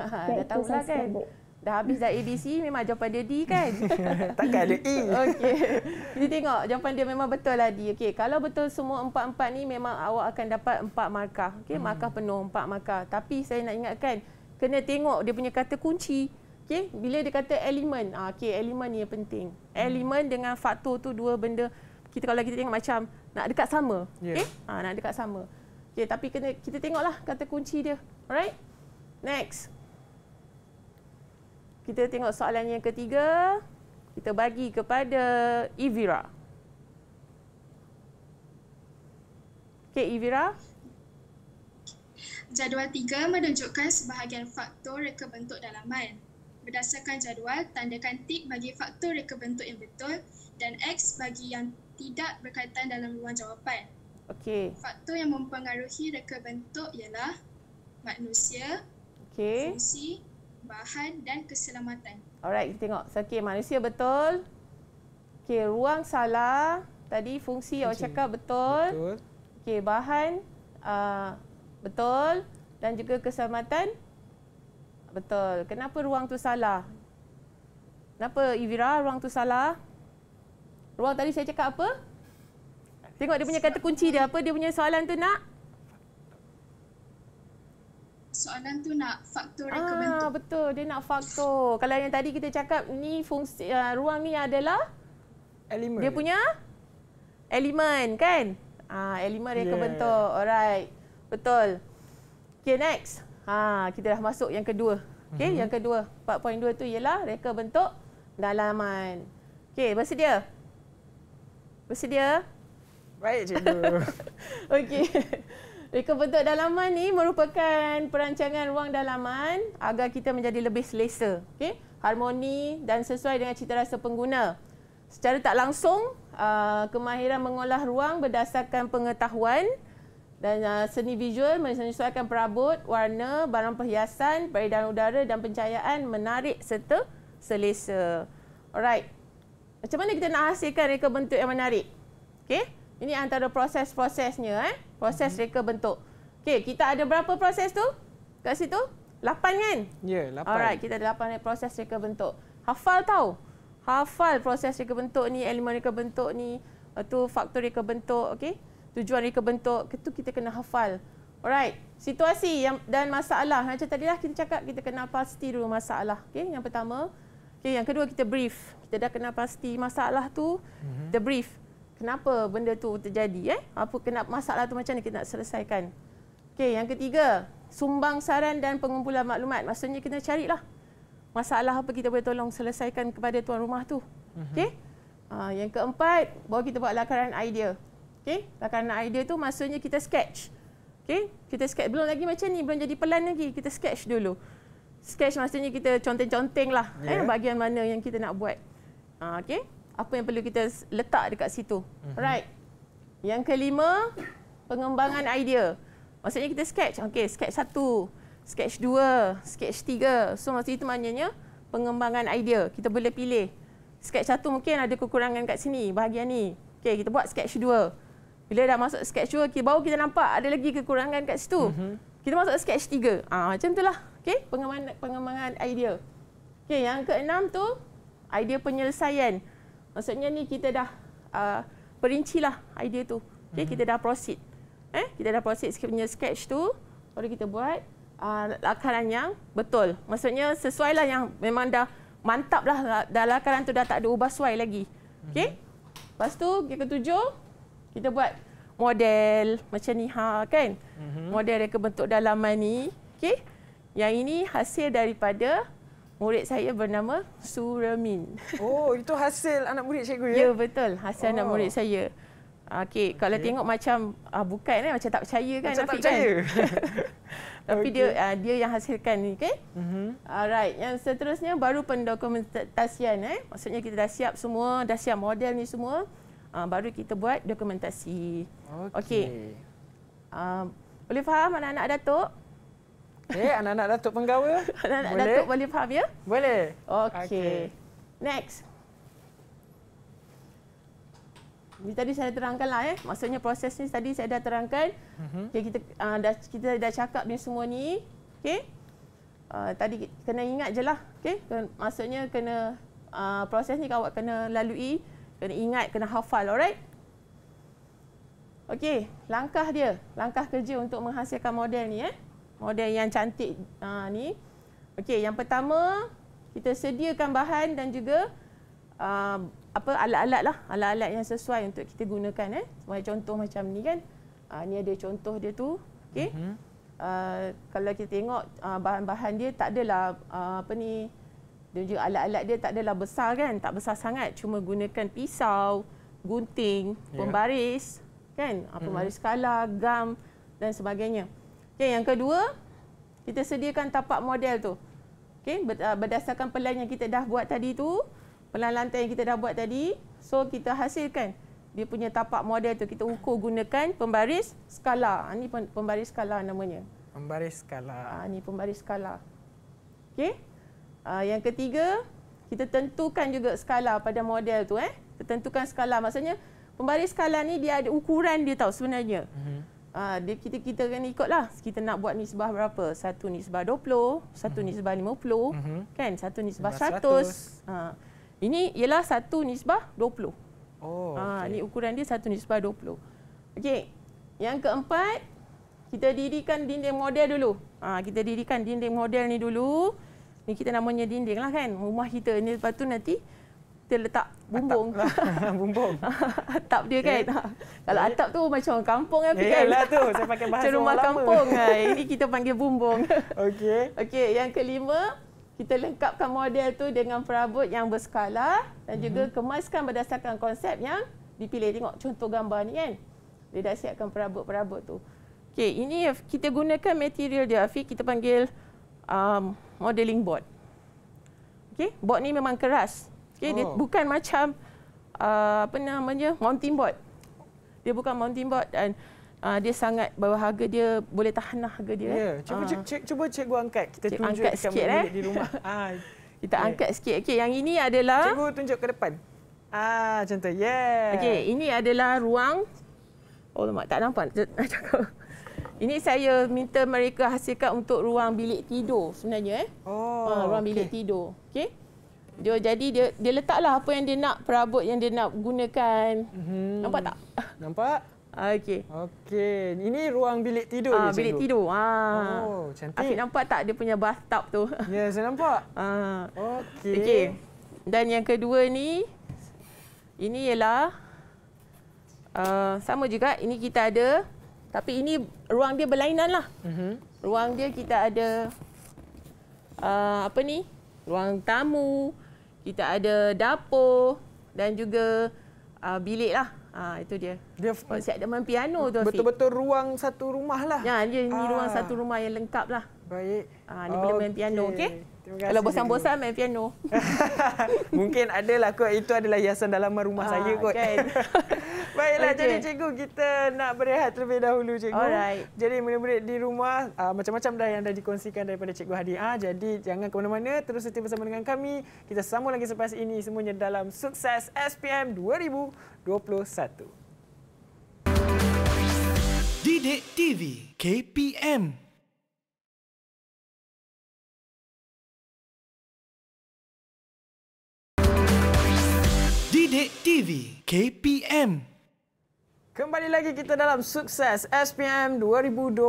Ha, dah tahu lah kan? Dah habis dah ABC memang jawapan dia D kan? Takkan ada E. Okey. Jadi tengok jawapan dia memang betul lah D. Okay. Kalau betul semua empat-empat ni memang awak akan dapat empat markah. Okay. Hmm. Markah penuh empat markah. Tapi saya nak ingatkan kena tengok dia punya kata kunci. Okay. Bila dia kata elemen. Ah, okay, Elemen ni yang penting. Hmm. Elemen dengan faktor tu dua benda. Kita kalau kita tengok macam nak dekat sama. Okey. Yeah. Ya. Ha, nak dekat sama. Okay. Tapi kena kita tengoklah kata kunci dia. Alright. Next. Kita tengok soalan yang ketiga. Kita bagi kepada Ivira. Okey, Ivira. Jadual tiga menunjukkan sebahagian faktor reka bentuk dalaman. Berdasarkan jadual, tandakan tik bagi faktor reka bentuk yang betul dan X bagi yang tidak berkaitan dalam ruang jawapan. Okey. Faktor yang mempengaruhi reka bentuk ialah manusia, okay. fungsi, bahan dan keselamatan. Alright, kita tengok. So, okay, manusia betul. Okay, ruang salah. Tadi fungsi awak cakap betul. Betul. Okay, bahan uh, betul. Dan juga keselamatan betul. Kenapa ruang tu salah? Kenapa, Ivira, ruang tu salah? Ruang tadi saya cakap apa? Tengok dia punya kata kunci dia apa? Dia punya soalan tu nak? soalan tu nak faktor recommend ah, tu. Betul, dia nak faktor. Kalau yang tadi kita cakap, ni fungsi uh, ruang ni adalah? Elemen. Dia punya? Elemen, kan? Ah, elemen reka yeah. bentuk. Alright. Betul. Okay, next. Ha, kita dah masuk yang kedua. Okay, mm-hmm. yang kedua. 4.2 tu ialah reka bentuk dalaman. Okay, bersedia? Bersedia? Baik, cikgu. Okey. Reka bentuk dalaman ni merupakan perancangan ruang dalaman agar kita menjadi lebih selesa, okay? harmoni dan sesuai dengan cita rasa pengguna. Secara tak langsung, uh, kemahiran mengolah ruang berdasarkan pengetahuan dan uh, seni visual menyesuaikan perabot, warna, barang perhiasan, peredaran udara dan pencahayaan menarik serta selesa. Alright. Macam mana kita nak hasilkan reka bentuk yang menarik? Okay. Ini antara proses-prosesnya eh. Proses hmm. reka bentuk. Okey, kita ada berapa proses tu? Kat situ? Lapan kan? Ya, yeah, lapan. Alright, kita ada 8 proses reka bentuk. Hafal tau. Hafal proses reka bentuk ni, elemen reka bentuk ni, tu faktor reka bentuk, okey? Tujuan reka bentuk, itu kita kena hafal. Alright. Situasi yang, dan masalah. Macam lah kita cakap, kita kena pasti dulu masalah. Okey, yang pertama. Okey, yang kedua kita brief. Kita dah kena pasti masalah tu, mm-hmm. kita brief kenapa benda tu terjadi eh apa kenapa masalah tu macam ni kita nak selesaikan okey yang ketiga sumbang saran dan pengumpulan maklumat maksudnya kita carilah masalah apa kita boleh tolong selesaikan kepada tuan rumah tu mhm. okey uh, yang keempat bawa kita buat lakaran idea okey lakaran idea tu maksudnya kita sketch okey kita sketch belum lagi macam ni belum jadi pelan lagi kita sketch dulu sketch maksudnya kita conteng-conteng lah yeah. eh, ya. bahagian mana yang kita nak buat uh, okey apa yang perlu kita letak dekat situ. Mhm. Right. Yang kelima, pengembangan idea. Maksudnya kita sketch. Okey, sketch satu, sketch dua, sketch tiga. So, maksud itu maknanya pengembangan idea. Kita boleh pilih. Sketch satu mungkin ada kekurangan kat sini, bahagian ni. Okey, kita buat sketch dua. Bila dah masuk sketch dua, baru kita nampak ada lagi kekurangan kat situ. Mhm. Kita masuk sketch tiga. Ha, macam tu lah. Okey, pengembangan, pengembangan idea. Okey, yang keenam tu idea penyelesaian. Maksudnya ni kita dah uh, lah idea tu. Okay, hmm kita dah proceed. Eh, kita dah proceed sikit punya sketch tu. Baru kita buat uh, lakaran yang betul. Maksudnya sesuai lah yang memang dah mantap lah. Dah lakaran tu dah tak ada ubah suai lagi. Okay. Mm-hmm. Lepas tu, yang ketujuh, kita buat model macam ni ha kan mm-hmm. model yang bentuk dalaman ni okey yang ini hasil daripada murid saya bernama Suramin. Oh, itu hasil anak murid cikgu ya? Ya, betul. Hasil oh. anak murid saya. Okey, okay. kalau tengok macam uh, bukan eh macam tak percaya kan Macam Afiq, tak kan? percaya. Kan? Tapi okay. dia uh, dia yang hasilkan okay. okey? Mhm. Alright, yang seterusnya baru pendokumentasian eh. Maksudnya kita dah siap semua, dah siap model ni semua. Uh, baru kita buat dokumentasi. Okey. Okay. Uh, boleh faham anak-anak Datuk? Okey, eh, anak-anak Datuk Penggawa. anak-anak boleh? Datuk boleh faham ya? Boleh. Okey. Okay. Next. Ini tadi saya terangkan lah eh. Maksudnya proses ni tadi saya dah terangkan. Mm-hmm. Okay, kita uh, dah kita dah cakap ni semua ni. Okey. Uh, tadi kena ingat je lah. Okay? maksudnya kena uh, proses ni awak kena lalui. Kena ingat, kena hafal. Alright? Okey, langkah dia. Langkah kerja untuk menghasilkan model ni. Eh? model yang cantik ha, ni. Okey, yang pertama kita sediakan bahan dan juga uh, apa alat-alat lah, alat-alat yang sesuai untuk kita gunakan. Eh, macam contoh macam ni kan? Ha, ni ada contoh dia tu. Okey, uh mhm. -huh. Ha, uh, kalau kita tengok ha, bahan-bahan uh, dia tak adalah uh, apa ni, dan juga alat-alat dia tak adalah besar kan? Tak besar sangat. Cuma gunakan pisau, gunting, ya. pembaris, kan? Uh, pembaris uh mhm. -huh. skala, gam dan sebagainya. Okay, yang kedua, kita sediakan tapak model tu. Okay, ah, berdasarkan pelan yang kita dah buat tadi tu, pelan lantai yang kita dah buat tadi, so kita hasilkan dia punya tapak model tu. Kita ukur gunakan pembaris skala. Ini ah, pembaris skala namanya. Pembaris skala. Ah Ini pembaris skala. Okay. Ah, yang ketiga, kita tentukan juga skala pada model tu. Eh. Kita tentukan skala. Maksudnya, pembaris skala ni dia ada ukuran dia tahu sebenarnya. Mm -hmm. Uh, dia kita kita kan ikutlah kita nak buat nisbah berapa satu nisbah 20 satu hmm nisbah 50 mm-hmm. kan satu nisbah 100 ah uh, ini ialah satu nisbah 20 oh uh, ah, okay. ni ukuran dia satu nisbah 20 okey yang keempat kita dirikan dinding model dulu uh, kita dirikan dinding model ni dulu ni kita namanya dinding lah kan rumah kita ni lepas tu nanti kita letak bumbung. Atap. Lah. bumbung. atap dia kan. Eh, Kalau atap tu macam kampung kan. Ya lah tu. Saya pakai bahasa orang rumah kampung. Lama. Ah, kan. Ini kita panggil bumbung. Okey. Okey. Yang kelima, kita lengkapkan model tu dengan perabot yang berskala dan juga mhm. kemaskan berdasarkan konsep yang dipilih. Tengok contoh gambar ni kan. Dia dah siapkan perabot-perabot tu. Okey, ini kita gunakan material dia Afiq, kita panggil um, modeling board. Okey, board ni memang keras. Okay, oh. dia bukan macam uh, apa namanya mounting board. Dia bukan mounting board dan uh, dia sangat bawah harga dia boleh tahan harga dia. yeah. cuba, uh. Ah. cik, cuba cikgu angkat. Kita cik, angkat sikit. Eh. Di rumah. Ah, Kita okay. Ya. angkat sikit. Okay, yang ini adalah... Cikgu tunjuk ke depan. Ah, contoh. Yeah. Okay, ini adalah ruang... Oh, lemak. Tak nampak. ini saya minta mereka hasilkan untuk ruang bilik tidur sebenarnya. Eh. Oh, ha, ruang okay. bilik tidur. Okay dia jadi dia dia letaklah apa yang dia nak perabot yang dia nak gunakan. Hmm. Nampak tak? Nampak? Okey. Okey. Ini ruang bilik tidur ah, dia. bilik cendu. tidur. Ha. Ah. Oh, cantik. Asyik nampak tak dia punya bathtub tu? Ya, yeah, saya nampak. Ha. Ah. Okey. Okey. Dan yang kedua ni ini ialah uh, sama juga ini kita ada tapi ini ruang dia berlainan lah. Uh-huh. Ruang dia kita ada uh, apa ni? Ruang tamu, kita ada dapur dan juga uh, bilik lah. ha, itu dia. Dia ada main piano tu Betul-betul ruang satu rumah lah. Ya, dia ni ha. ruang satu rumah yang lengkap lah. Baik. Ah ha, ni okay. boleh main piano, okey? Kalau bosan-bosan main piano. Mungkin adalah kot. Itu adalah hiasan dalam rumah ah, saya kot. Kan? Baiklah, okay. jadi cikgu kita nak berehat terlebih dahulu cikgu. Alright. Jadi murid-murid di rumah, ah, macam-macam dah yang dah dikongsikan daripada cikgu Hadi. Ha, jadi jangan ke mana-mana, terus setiap bersama dengan kami. Kita sambung lagi selepas ini semuanya dalam Sukses SPM 2021. Didik TV KPM Bidik TV KPM Kembali lagi kita dalam sukses SPM 2021.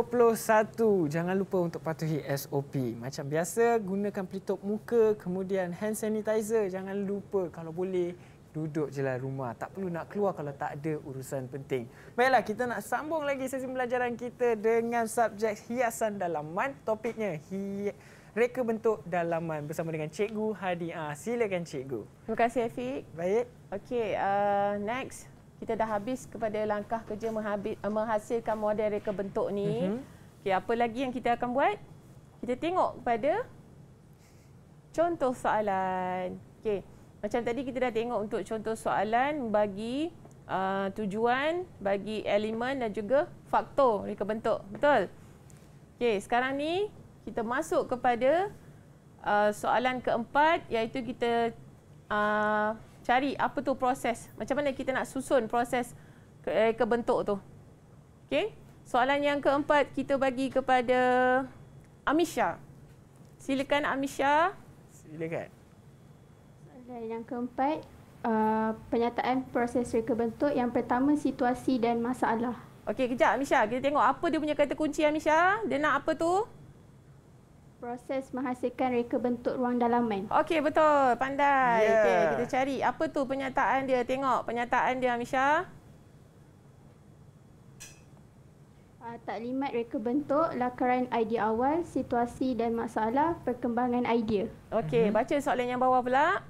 Jangan lupa untuk patuhi SOP. Macam biasa, gunakan pelitup muka, kemudian hand sanitizer. Jangan lupa kalau boleh duduk je lah rumah. Tak perlu nak keluar kalau tak ada urusan penting. Baiklah, kita nak sambung lagi sesi pembelajaran kita dengan subjek hiasan dalaman. Topiknya hiasan reka bentuk dalaman bersama dengan Cikgu Hadi. Ah, silakan Cikgu. Terima kasih Afiq. Baik. Okey, uh, next kita dah habis kepada langkah kerja menghabit, uh, menghasilkan model reka bentuk ni. Uh-huh. Okey, apa lagi yang kita akan buat? Kita tengok kepada contoh soalan. Okey. Macam tadi kita dah tengok untuk contoh soalan bagi uh, tujuan, bagi elemen dan juga faktor reka bentuk. Betul? Okey, sekarang ni kita masuk kepada uh, soalan keempat iaitu kita uh, cari apa tu proses macam mana kita nak susun proses ke, eh, ke bentuk tu okey soalan yang keempat kita bagi kepada Amisha silakan Amisha silakan soalan yang keempat Uh, penyataan proses reka bentuk yang pertama situasi dan masalah. Okey, kejap Amisha. Kita tengok apa dia punya kata kunci Amisha. Dia nak apa tu? proses menghasilkan reka bentuk ruang dalaman. Okey betul, pandai. Yeah. Ya. Okey, kita cari apa tu pernyataan dia. Tengok pernyataan dia Amisha. Uh, taklimat reka bentuk, lakaran idea awal, situasi dan masalah, perkembangan idea. Okey, mm-hmm. baca soalan yang bawah pula.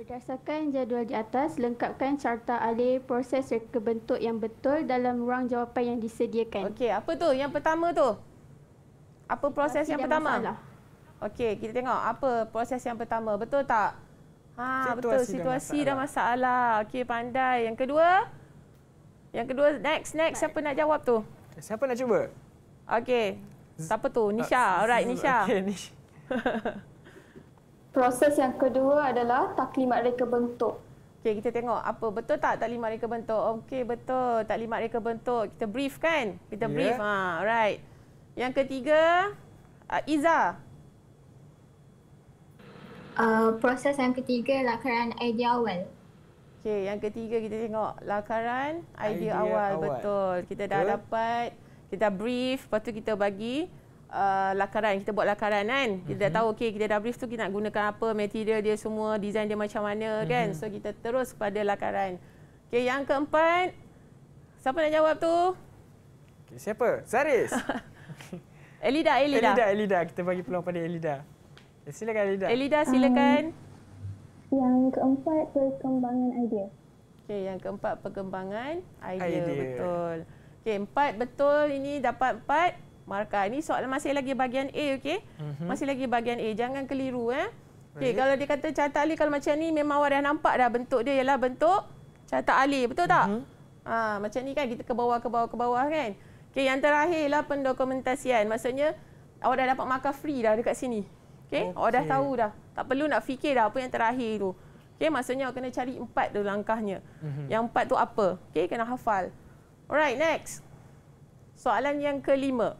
Berdasarkan jadual di atas, lengkapkan carta alih proses reka bentuk yang betul dalam ruang jawapan yang disediakan. Okey, apa tu? Yang pertama tu? apa proses Masih yang pertama? Okey, kita tengok apa proses yang pertama. Betul tak? Ha, situasi betul. Situasi dah masalah. masalah. Okey, pandai. Yang kedua? Yang kedua next next siapa nak jawab tu? Siapa nak cuba? Okey. Siapa tu? Nisha. Ah, alright, Nisha. Okey, Nisha. proses yang kedua adalah taklimat reka bentuk. Okey, kita tengok apa betul tak taklimat reka bentuk? Okey, betul. Taklimat reka bentuk. Kita brief kan? Kita ya. brief. Yeah. Ha, alright. Yang ketiga, uh, Iza. Uh, proses yang ketiga, lakaran idea awal. Okey, yang ketiga kita tengok lakaran idea, idea awal. awal. Betul. Kita dah Good. dapat, kita brief, lepas tu kita bagi uh, lakaran. Kita buat lakaran kan. Kita mm-hmm. dah mhm. tahu, okay, kita dah brief tu kita nak gunakan apa, material dia semua, design dia macam mana mm-hmm. kan. Mhm. So, kita terus kepada lakaran. Okey, yang keempat, siapa nak jawab tu? Okay, siapa? Saris. Elida, Elida. Elida, Elida. Kita bagi peluang pada Elida. Eh, silakan Elida. Elida, silakan. Um, yang keempat perkembangan idea. Okey, yang keempat perkembangan idea. idea. Betul. Okey, empat betul. Ini dapat empat markah. Ini soalan masih lagi bahagian A, okey? Mm-hmm. Masih lagi bahagian A. Jangan keliru, eh. Okey, kalau dia kata catat ali kalau macam ni memang awak dah nampak dah bentuk dia ialah bentuk catat ali, betul tak? Mm-hmm. Ha, macam ni kan kita ke bawah ke bawah ke bawah kan. Okay yang terakhir terakhirlah pendokumentasian. Maksudnya awak dah dapat makan free dah dekat sini. Okey, okay. awak dah tahu dah. Tak perlu nak fikir dah apa yang terakhir tu. Okay, maksudnya awak kena cari empat tu langkahnya. Mm-hmm. Yang empat tu apa? Okay, kena hafal. Alright, next. Soalan yang kelima.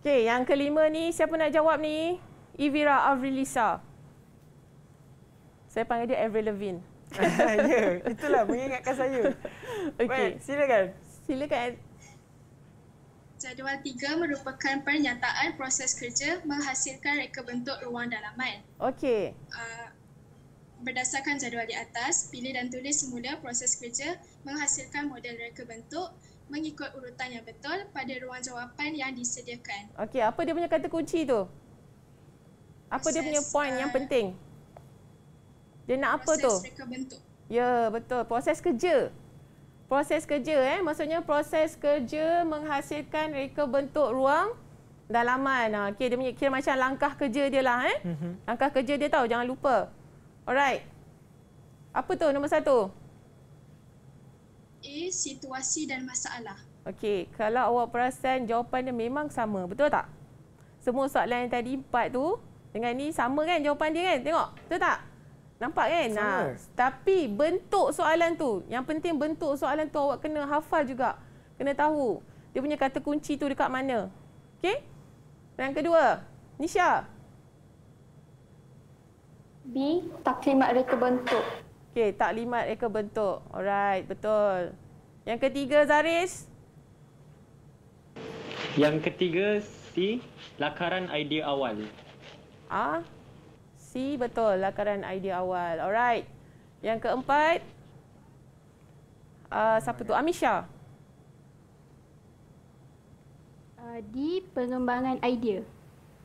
Okay yang kelima ni siapa nak jawab ni? Ivira Avrilisa. Saya panggil dia Avril Levine. ya, itulah mengingatkan saya. Okey, silakan. Silakan. Jadual tiga merupakan pernyataan proses kerja menghasilkan reka bentuk ruang dalaman. Okey. Uh, berdasarkan jadual di atas, pilih dan tulis semula proses kerja menghasilkan model reka bentuk mengikut urutan yang betul pada ruang jawapan yang disediakan. Okey, apa dia punya kata kunci tu? Apa proses, dia punya point uh, yang penting? Dia nak apa tu? Proses reka bentuk. Ya, betul. Proses kerja. Proses kerja proses kerja eh maksudnya proses kerja menghasilkan reka bentuk ruang dalaman okey ha, dia punya kira macam langkah kerja dia lah eh mhm. langkah kerja dia tahu jangan lupa alright apa tu nombor satu? A situasi dan masalah okey kalau awak perasan jawapan dia memang sama betul tak semua soalan yang tadi empat tu dengan ni sama kan jawapan dia kan tengok betul tak Nampak kan? Sama. Ha. Tapi bentuk soalan tu, yang penting bentuk soalan tu awak kena hafal juga. Kena tahu dia punya kata kunci tu dekat mana. Okey? Yang kedua, Nisha. B, taklimat reka bentuk. Okey, taklimat reka bentuk. Alright, betul. Yang ketiga, Zaris. Yang ketiga, C, lakaran idea awal. Ah, C betul lakaran idea awal. Alright. Yang keempat. Uh, siapa tu? Amisha. Uh, D, pengembangan idea.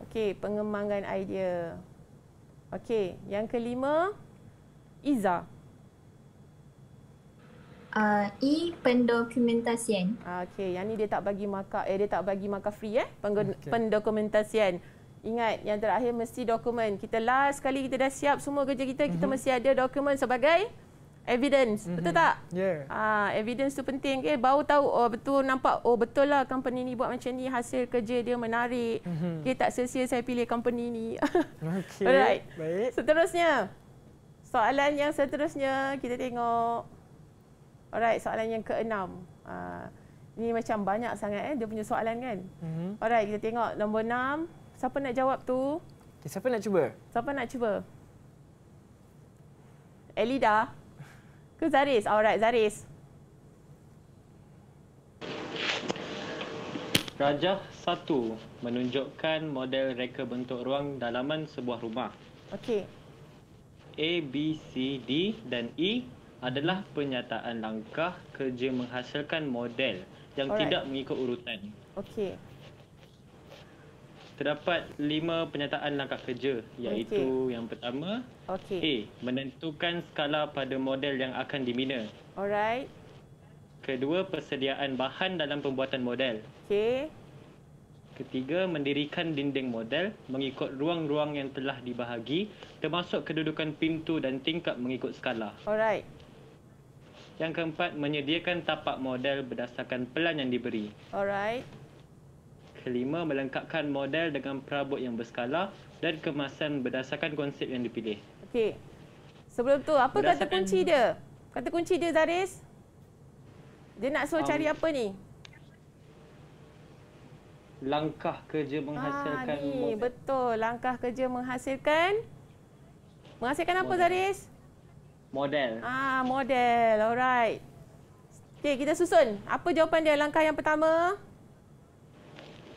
Okey, pengembangan idea. Okey, yang kelima. Iza. Uh, e, pendokumentasian. Ah, okey, yang ni dia tak bagi markah. Eh, dia tak bagi markah free eh. Pendokumentasian. Okay. Ingat yang terakhir mesti dokumen. Kita last sekali kita dah siap semua kerja kita, kita mm-hmm. mesti ada dokumen sebagai evidence. Mm-hmm. Betul tak? Ya. Yeah. Ha, evidence tu penting. Okay? Baru tahu oh, betul nampak, oh betul lah company ni buat macam ni, hasil kerja dia menarik. Mm-hmm. Okay, tak sia saya pilih company ni. Okay. Alright. Baik. Seterusnya, soalan yang seterusnya kita tengok. Alright, soalan yang keenam. Uh, ni macam banyak sangat eh dia punya soalan kan. Mm-hmm. Alright, kita tengok nombor enam. Siapa nak jawab tu? Okay, siapa nak cuba? Siapa nak cuba? Elida? Ke Zaris? Alright, Zaris. Rajah satu menunjukkan model reka bentuk ruang dalaman sebuah rumah. Okey. A, B, C, D dan E adalah pernyataan langkah kerja menghasilkan model yang Alright. tidak mengikut urutan. Okey terdapat lima penyataan langkah kerja iaitu okay. yang pertama okay. A. Menentukan skala pada model yang akan dimina Alright. Kedua, persediaan bahan dalam pembuatan model okay. Ketiga, mendirikan dinding model mengikut ruang-ruang yang telah dibahagi termasuk kedudukan pintu dan tingkap mengikut skala Alright. Yang keempat, menyediakan tapak model berdasarkan pelan yang diberi Alright kelima melengkapkan model dengan perabot yang berskala dan kemasan berdasarkan konsep yang dipilih. Okey. Sebelum tu apa kata kunci dia? Kata kunci dia Zaris? Dia nak suruh um, cari apa ni? Langkah kerja menghasilkan ha, ni, model. betul. Langkah kerja menghasilkan menghasilkan model. apa Zaris? Model. Ah, model. Alright. Okey, kita susun. Apa jawapan dia langkah yang pertama?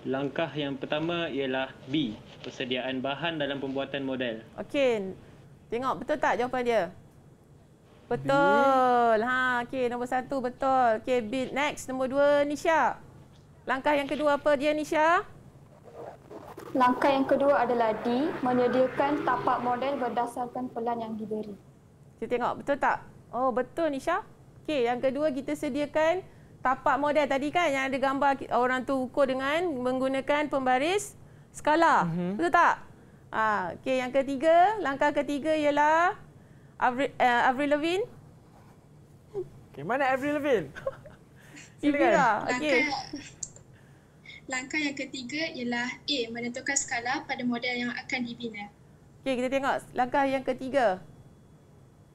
Langkah yang pertama ialah B, persediaan bahan dalam pembuatan model. Okey. Tengok betul tak jawapan dia? Betul. B. Hmm. Ha, okey nombor satu betul. Okey, B next nombor dua Nisha. Langkah yang kedua apa dia Nisha? Langkah yang kedua adalah D, menyediakan tapak model berdasarkan pelan yang diberi. Kita tengok betul tak? Oh, betul Nisha. Okey, yang kedua kita sediakan tapak model tadi kan yang ada gambar orang tu ukur dengan menggunakan pembaris skala. Mm-hmm. Betul tak? Ha, okay, yang ketiga, langkah ketiga ialah Avril, uh, Avril Lavigne. Okay, mana Avril Lavigne? Silakan. Ibu lah. Okay. Langkah yang ketiga ialah A. Menentukan skala pada model yang akan dibina. Okay kita tengok langkah yang ketiga.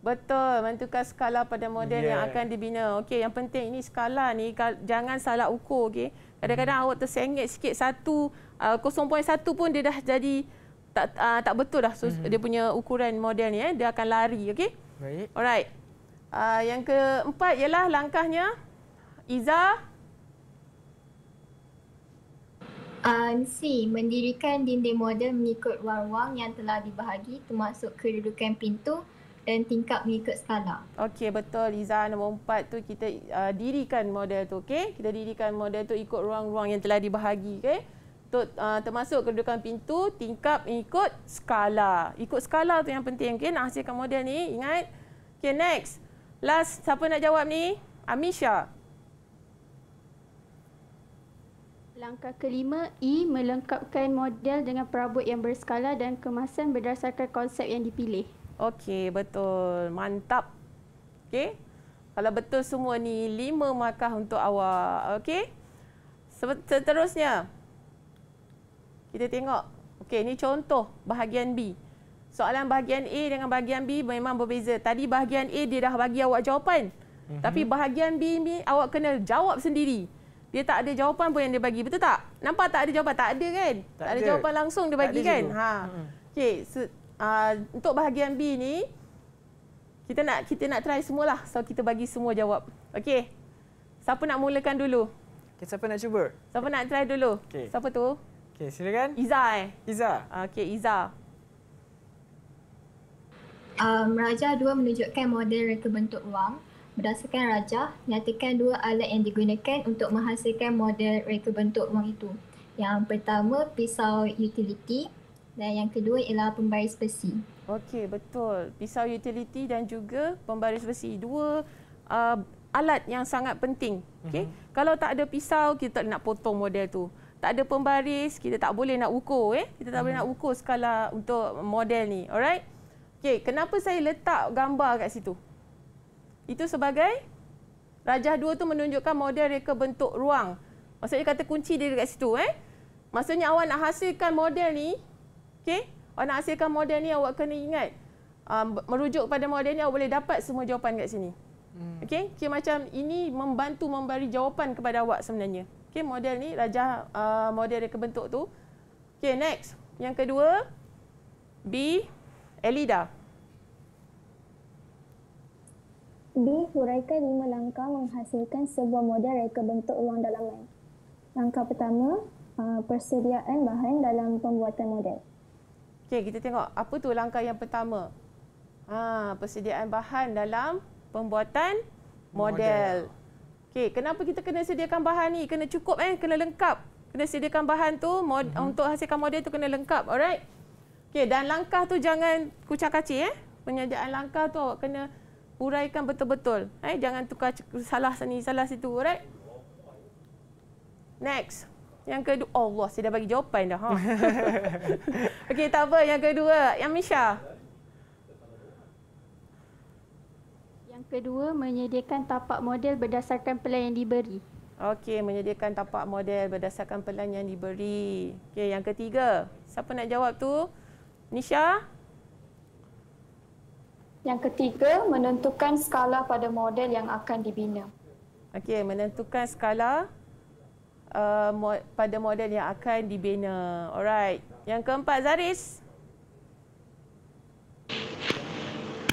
Betul, menentukan skala pada model yeah. yang akan dibina. Okey, yang penting ini skala ni jangan salah ukur, okey. Kadang-kadang hmm. awak tersengit sikit satu uh, 0.1 pun dia dah jadi tak uh, tak betul dah so, hmm. dia punya ukuran model ni eh. Dia akan lari, okey. Baik. Alright. Uh, yang keempat ialah langkahnya Iza Uh, C. Mendirikan dinding model mengikut ruang-ruang yang telah dibahagi termasuk kedudukan pintu, dan tingkap mengikut skala. Okey betul Liza nombor empat tu kita uh, dirikan model tu okey. Kita dirikan model tu ikut ruang-ruang yang telah dibahagi okey. Uh, termasuk kedudukan pintu, tingkap ikut skala. Ikut skala tu yang penting okey. Nak hasilkan model ni ingat. Okey next. Last siapa nak jawab ni? Amisha. Langkah kelima, E melengkapkan model dengan perabot yang berskala dan kemasan berdasarkan konsep yang dipilih. Okey, betul. Mantap. Okey. Kalau betul semua ni, lima markah untuk awak. Okey. Seterusnya. Kita tengok. Okey, ni contoh bahagian B. Soalan bahagian A dengan bahagian B memang berbeza. Tadi bahagian A dia dah bagi awak jawapan. Mm -hmm. Tapi bahagian B ni awak kena jawab sendiri. Dia tak ada jawapan pun yang dia bagi. Betul tak? Nampak tak ada jawapan? Tak ada kan? Tak, tak ada jawapan langsung dia bagi kan? Ha. Mhm. Okey, so, uh, untuk bahagian B ni kita nak kita nak try semualah. So kita bagi semua jawab. Okey. Siapa nak mulakan dulu? Okay, siapa nak cuba? Siapa nak try dulu? Okay. Siapa tu? Okey, silakan. Iza. Eh. Iza. Ah, Okey, Iza. Um, rajah 2 menunjukkan model reka bentuk wang. Berdasarkan raja. nyatakan dua alat yang digunakan untuk menghasilkan model reka bentuk wang itu. Yang pertama, pisau utility dan yang kedua ialah pembaris besi. Okey, betul. Pisau utiliti dan juga pembaris besi. Dua uh, alat yang sangat penting. Okey. Mm-hmm. Kalau tak ada pisau, kita tak nak potong model tu. Tak ada pembaris, kita tak boleh nak ukur eh. Kita tak mm-hmm. boleh mhm. nak ukur skala untuk model ni. Alright? Okey, kenapa saya letak gambar kat situ? Itu sebagai rajah dua tu menunjukkan model reka bentuk ruang. Maksudnya kata kunci dia dekat situ eh. Maksudnya awak nak hasilkan model ni, Okey, awak nak hasilkan model ni awak kena ingat um, merujuk pada model ni awak boleh dapat semua jawapan kat sini. Hmm. Okey, okay, macam ini membantu memberi jawapan kepada awak sebenarnya. Okey, model ni rajah uh, model yang kebentuk tu. Okey, next. Yang kedua B Elida. B huraikan lima langkah menghasilkan sebuah model reka bentuk ruang dalaman. Langkah pertama, uh, persediaan bahan dalam pembuatan model. Okey, kita tengok apa tu langkah yang pertama. Ha, persediaan bahan dalam pembuatan model. model. Okey, kenapa kita kena sediakan bahan ni? Kena cukup eh, kena lengkap. Kena sediakan bahan tu mod, mm -hmm. untuk hasilkan model tu kena lengkap. Alright. Okey, dan langkah tu jangan kucak-kacik eh. Penyediaan langkah tu awak kena huraikan betul-betul. Eh, jangan tukar salah sini, salah situ. Alright. Next. Yang kedua, oh Allah, saya dah bagi jawapan dah. Ha. Okey, tak apa. Yang kedua, yang Misha. Yang kedua, menyediakan tapak model berdasarkan pelan yang diberi. Okey, menyediakan tapak model berdasarkan pelan yang diberi. Okey, yang ketiga. Siapa nak jawab tu? Nisha? Yang ketiga, menentukan skala pada model yang akan dibina. Okey, menentukan skala Uh, mod, pada model yang akan dibina. Alright. Yang keempat Zaris.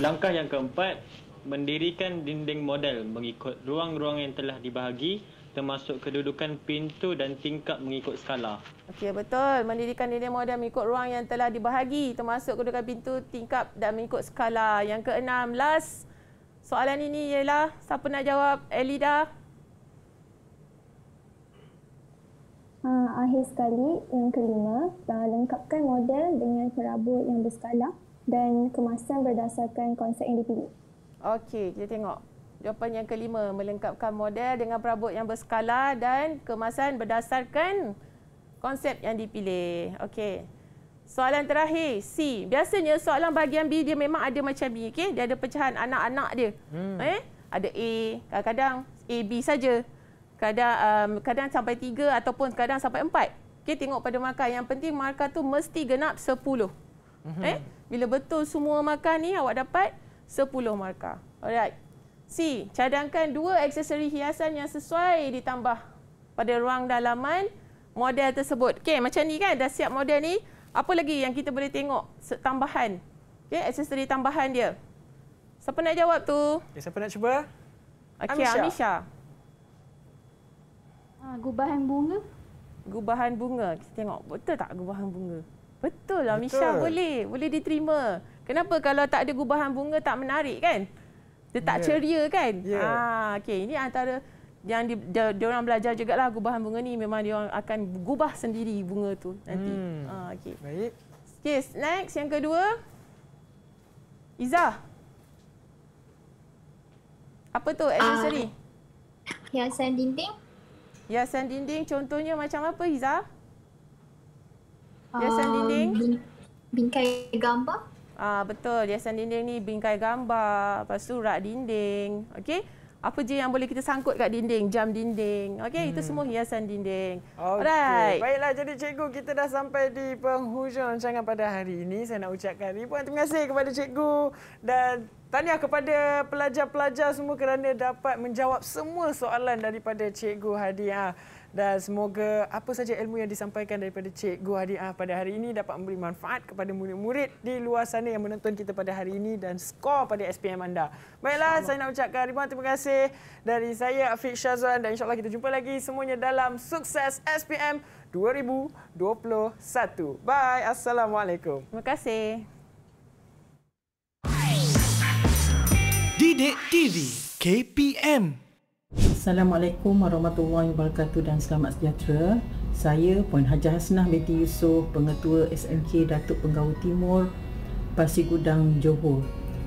Langkah yang keempat mendirikan dinding model mengikut ruang-ruang yang telah dibahagi termasuk kedudukan pintu dan tingkap mengikut skala. Okey betul, mendirikan dinding model mengikut ruang yang telah dibahagi termasuk kedudukan pintu, tingkap dan mengikut skala. Yang keenam last soalan ini ialah siapa nak jawab? Elida. Uh, akhir sekali, yang kelima, uh, lengkapkan model dengan perabot yang berskala dan kemasan berdasarkan konsep yang dipilih. Okey, kita tengok. Jawapan yang kelima, melengkapkan model dengan perabot yang berskala dan kemasan berdasarkan konsep yang dipilih. Okey. Soalan terakhir, C. Biasanya soalan bahagian B dia memang ada macam ni. Okay? Dia ada pecahan anak-anak dia. Hmm. Eh? Ada A, kadang-kadang A, B saja kadang um, kadang sampai tiga ataupun kadang sampai empat. Okey, tengok pada markah. Yang penting markah tu mesti genap sepuluh. Mm-hmm. Eh, bila betul semua markah ni awak dapat sepuluh markah. Alright. C, cadangkan dua aksesori hiasan yang sesuai ditambah pada ruang dalaman model tersebut. Okay macam ni kan dah siap model ni. Apa lagi yang kita boleh tengok tambahan? Okay aksesori tambahan dia. Siapa nak jawab tu? Okay, eh, siapa nak cuba? Okey, Amisha. Amisha. Ha, gubahan bunga. Gubahan bunga. Kita tengok betul tak gubahan bunga? Betul lah Misha boleh. Boleh diterima. Kenapa kalau tak ada gubahan bunga tak menarik kan? Dia tak yeah. ceria kan? Yeah. Ah, okay. Ini antara yang di, di, di, orang belajar juga lah gubahan bunga ni memang dia akan gubah sendiri bunga tu nanti. Hmm. Ah, ha, okay. Baik. Okay, next yang kedua. Iza. Apa tu aksesori? Uh, hiasan dinding. Hiasan dinding contohnya macam apa Iza? Hiasan ah, um, dinding? Bingkai gambar. Ah betul, hiasan dinding ni bingkai gambar, lepas tu rak dinding. Okey apa je yang boleh kita sangkut kat dinding, jam dinding. Okey, hmm. itu semua hiasan dinding. Okay. Alright. Baiklah, jadi cikgu kita dah sampai di penghujung rancangan pada hari ini. Saya nak ucapkan ribuan terima kasih kepada cikgu dan Tahniah kepada pelajar-pelajar semua kerana dapat menjawab semua soalan daripada Cikgu Hadiah. Ha, dan semoga apa saja ilmu yang disampaikan daripada Cikgu Hadiah pada hari ini dapat memberi manfaat kepada murid-murid di luar sana yang menonton kita pada hari ini dan skor pada SPM anda. Baiklah, saya nak ucapkan ribuan terima kasih dari saya Afiq Syazwan dan insyaAllah kita jumpa lagi semuanya dalam Sukses SPM 2021. Bye, Assalamualaikum. Terima kasih. Didik TV KPM Assalamualaikum warahmatullahi wabarakatuh dan selamat sejahtera. Saya Puan Haji Hasnah binti Yusof, Pengetua SMK Datuk Penggawa Timur, Pasir Gudang, Johor.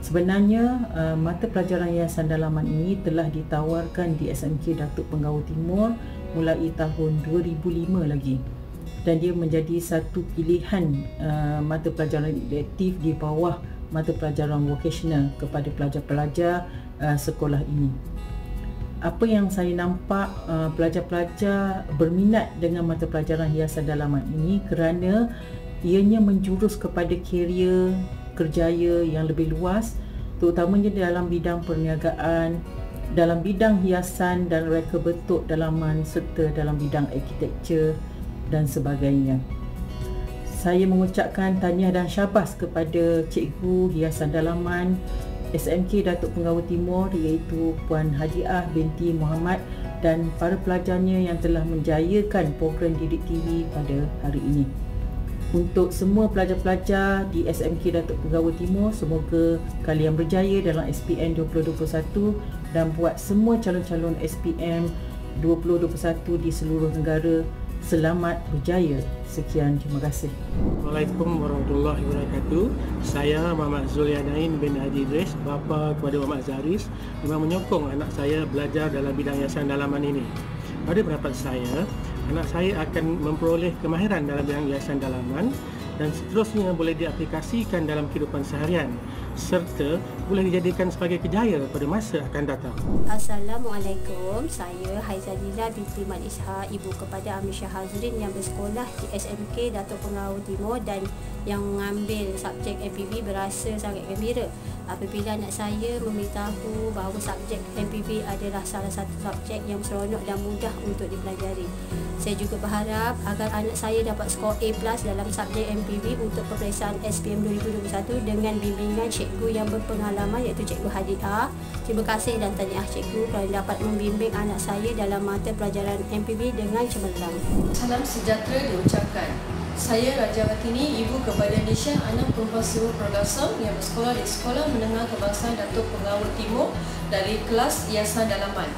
Sebenarnya, uh, mata pelajaran Yayasan Dalaman ini telah ditawarkan di SMK Datuk Penggawa Timur mulai tahun 2005 lagi dan dia menjadi satu pilihan uh, mata pelajaran elektif di bawah mata pelajaran vocational kepada pelajar-pelajar uh, sekolah ini apa yang saya nampak uh, pelajar-pelajar berminat dengan mata pelajaran hiasan dalaman ini kerana ianya menjurus kepada kerjaya kerjaya yang lebih luas terutamanya dalam bidang perniagaan dalam bidang hiasan dan reka bentuk dalaman serta dalam bidang arkitektur dan sebagainya saya mengucapkan tahniah dan syabas kepada cikgu hiasan dalaman SMK Datuk Penggawa Timur iaitu Puan Hadiah binti Muhammad dan para pelajarnya yang telah menjayakan program Didik TV pada hari ini. Untuk semua pelajar-pelajar di SMK Datuk Pegawa Timur, semoga kalian berjaya dalam SPM 2021 dan buat semua calon-calon SPM 2021 di seluruh negara selamat berjaya. Sekian terima kasih. Assalamualaikum warahmatullahi wabarakatuh. Saya Muhammad Zulianain bin Haji Idris, bapa kepada Muhammad Zaris, memang menyokong anak saya belajar dalam bidang yayasan dalaman ini. Pada pendapat saya, anak saya akan memperoleh kemahiran dalam bidang yayasan dalaman dan seterusnya boleh diaplikasikan dalam kehidupan seharian serta boleh dijadikan sebagai kejayaan pada masa akan datang. Assalamualaikum, saya Haizalila binti Mat Ishak, ibu kepada Amir Syah Hazrin yang bersekolah di SMK Datuk Pengawal Timur dan yang mengambil subjek MPB berasa sangat gembira. Apabila anak saya memberitahu bahawa subjek MPB adalah salah satu subjek yang seronok dan mudah untuk dipelajari. Saya juga berharap agar anak saya dapat skor A+ dalam subjek MPB untuk peperiksaan SPM 2021 dengan bimbingan Cik cikgu yang berpengalaman iaitu cikgu Hadiah. Terima kasih dan tahniah cikgu kerana dapat membimbing anak saya dalam mata pelajaran MPB dengan cemerlang. Salam sejahtera diucapkan. Saya Raja Hatini, ibu kepada Nisha anak perempuan Sewa yang bersekolah di Sekolah Menengah Kebangsaan Datuk Pengawal Timur dari kelas Yayasan Dalaman.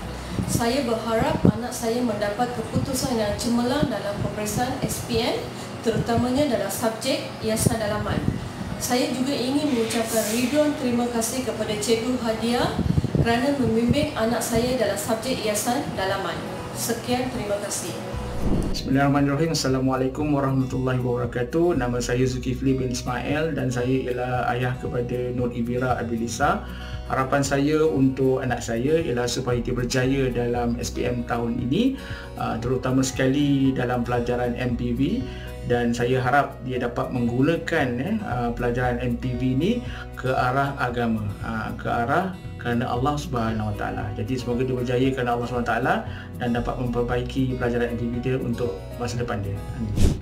Saya berharap anak saya mendapat keputusan yang cemerlang dalam peperiksaan SPM terutamanya dalam subjek Yayasan Dalaman. Saya juga ingin mengucapkan ribuan terima kasih kepada Cikgu Hadia kerana membimbing anak saya dalam subjek hiasan dalaman. Sekian terima kasih. Bismillahirrahmanirrahim. Assalamualaikum warahmatullahi wabarakatuh. Nama saya Zulkifli bin Ismail dan saya ialah ayah kepada Nur Ibira Abilisa. Harapan saya untuk anak saya ialah supaya dia berjaya dalam SPM tahun ini, uh, terutama sekali dalam pelajaran MPV dan saya harap dia dapat menggunakan eh, uh, pelajaran MTV ini ke arah agama uh, ke arah kerana Allah Subhanahu Wataala. Jadi semoga dia berjaya kerana Allah Subhanahu Wataala dan dapat memperbaiki pelajaran MTV dia untuk masa depan dia. Amin.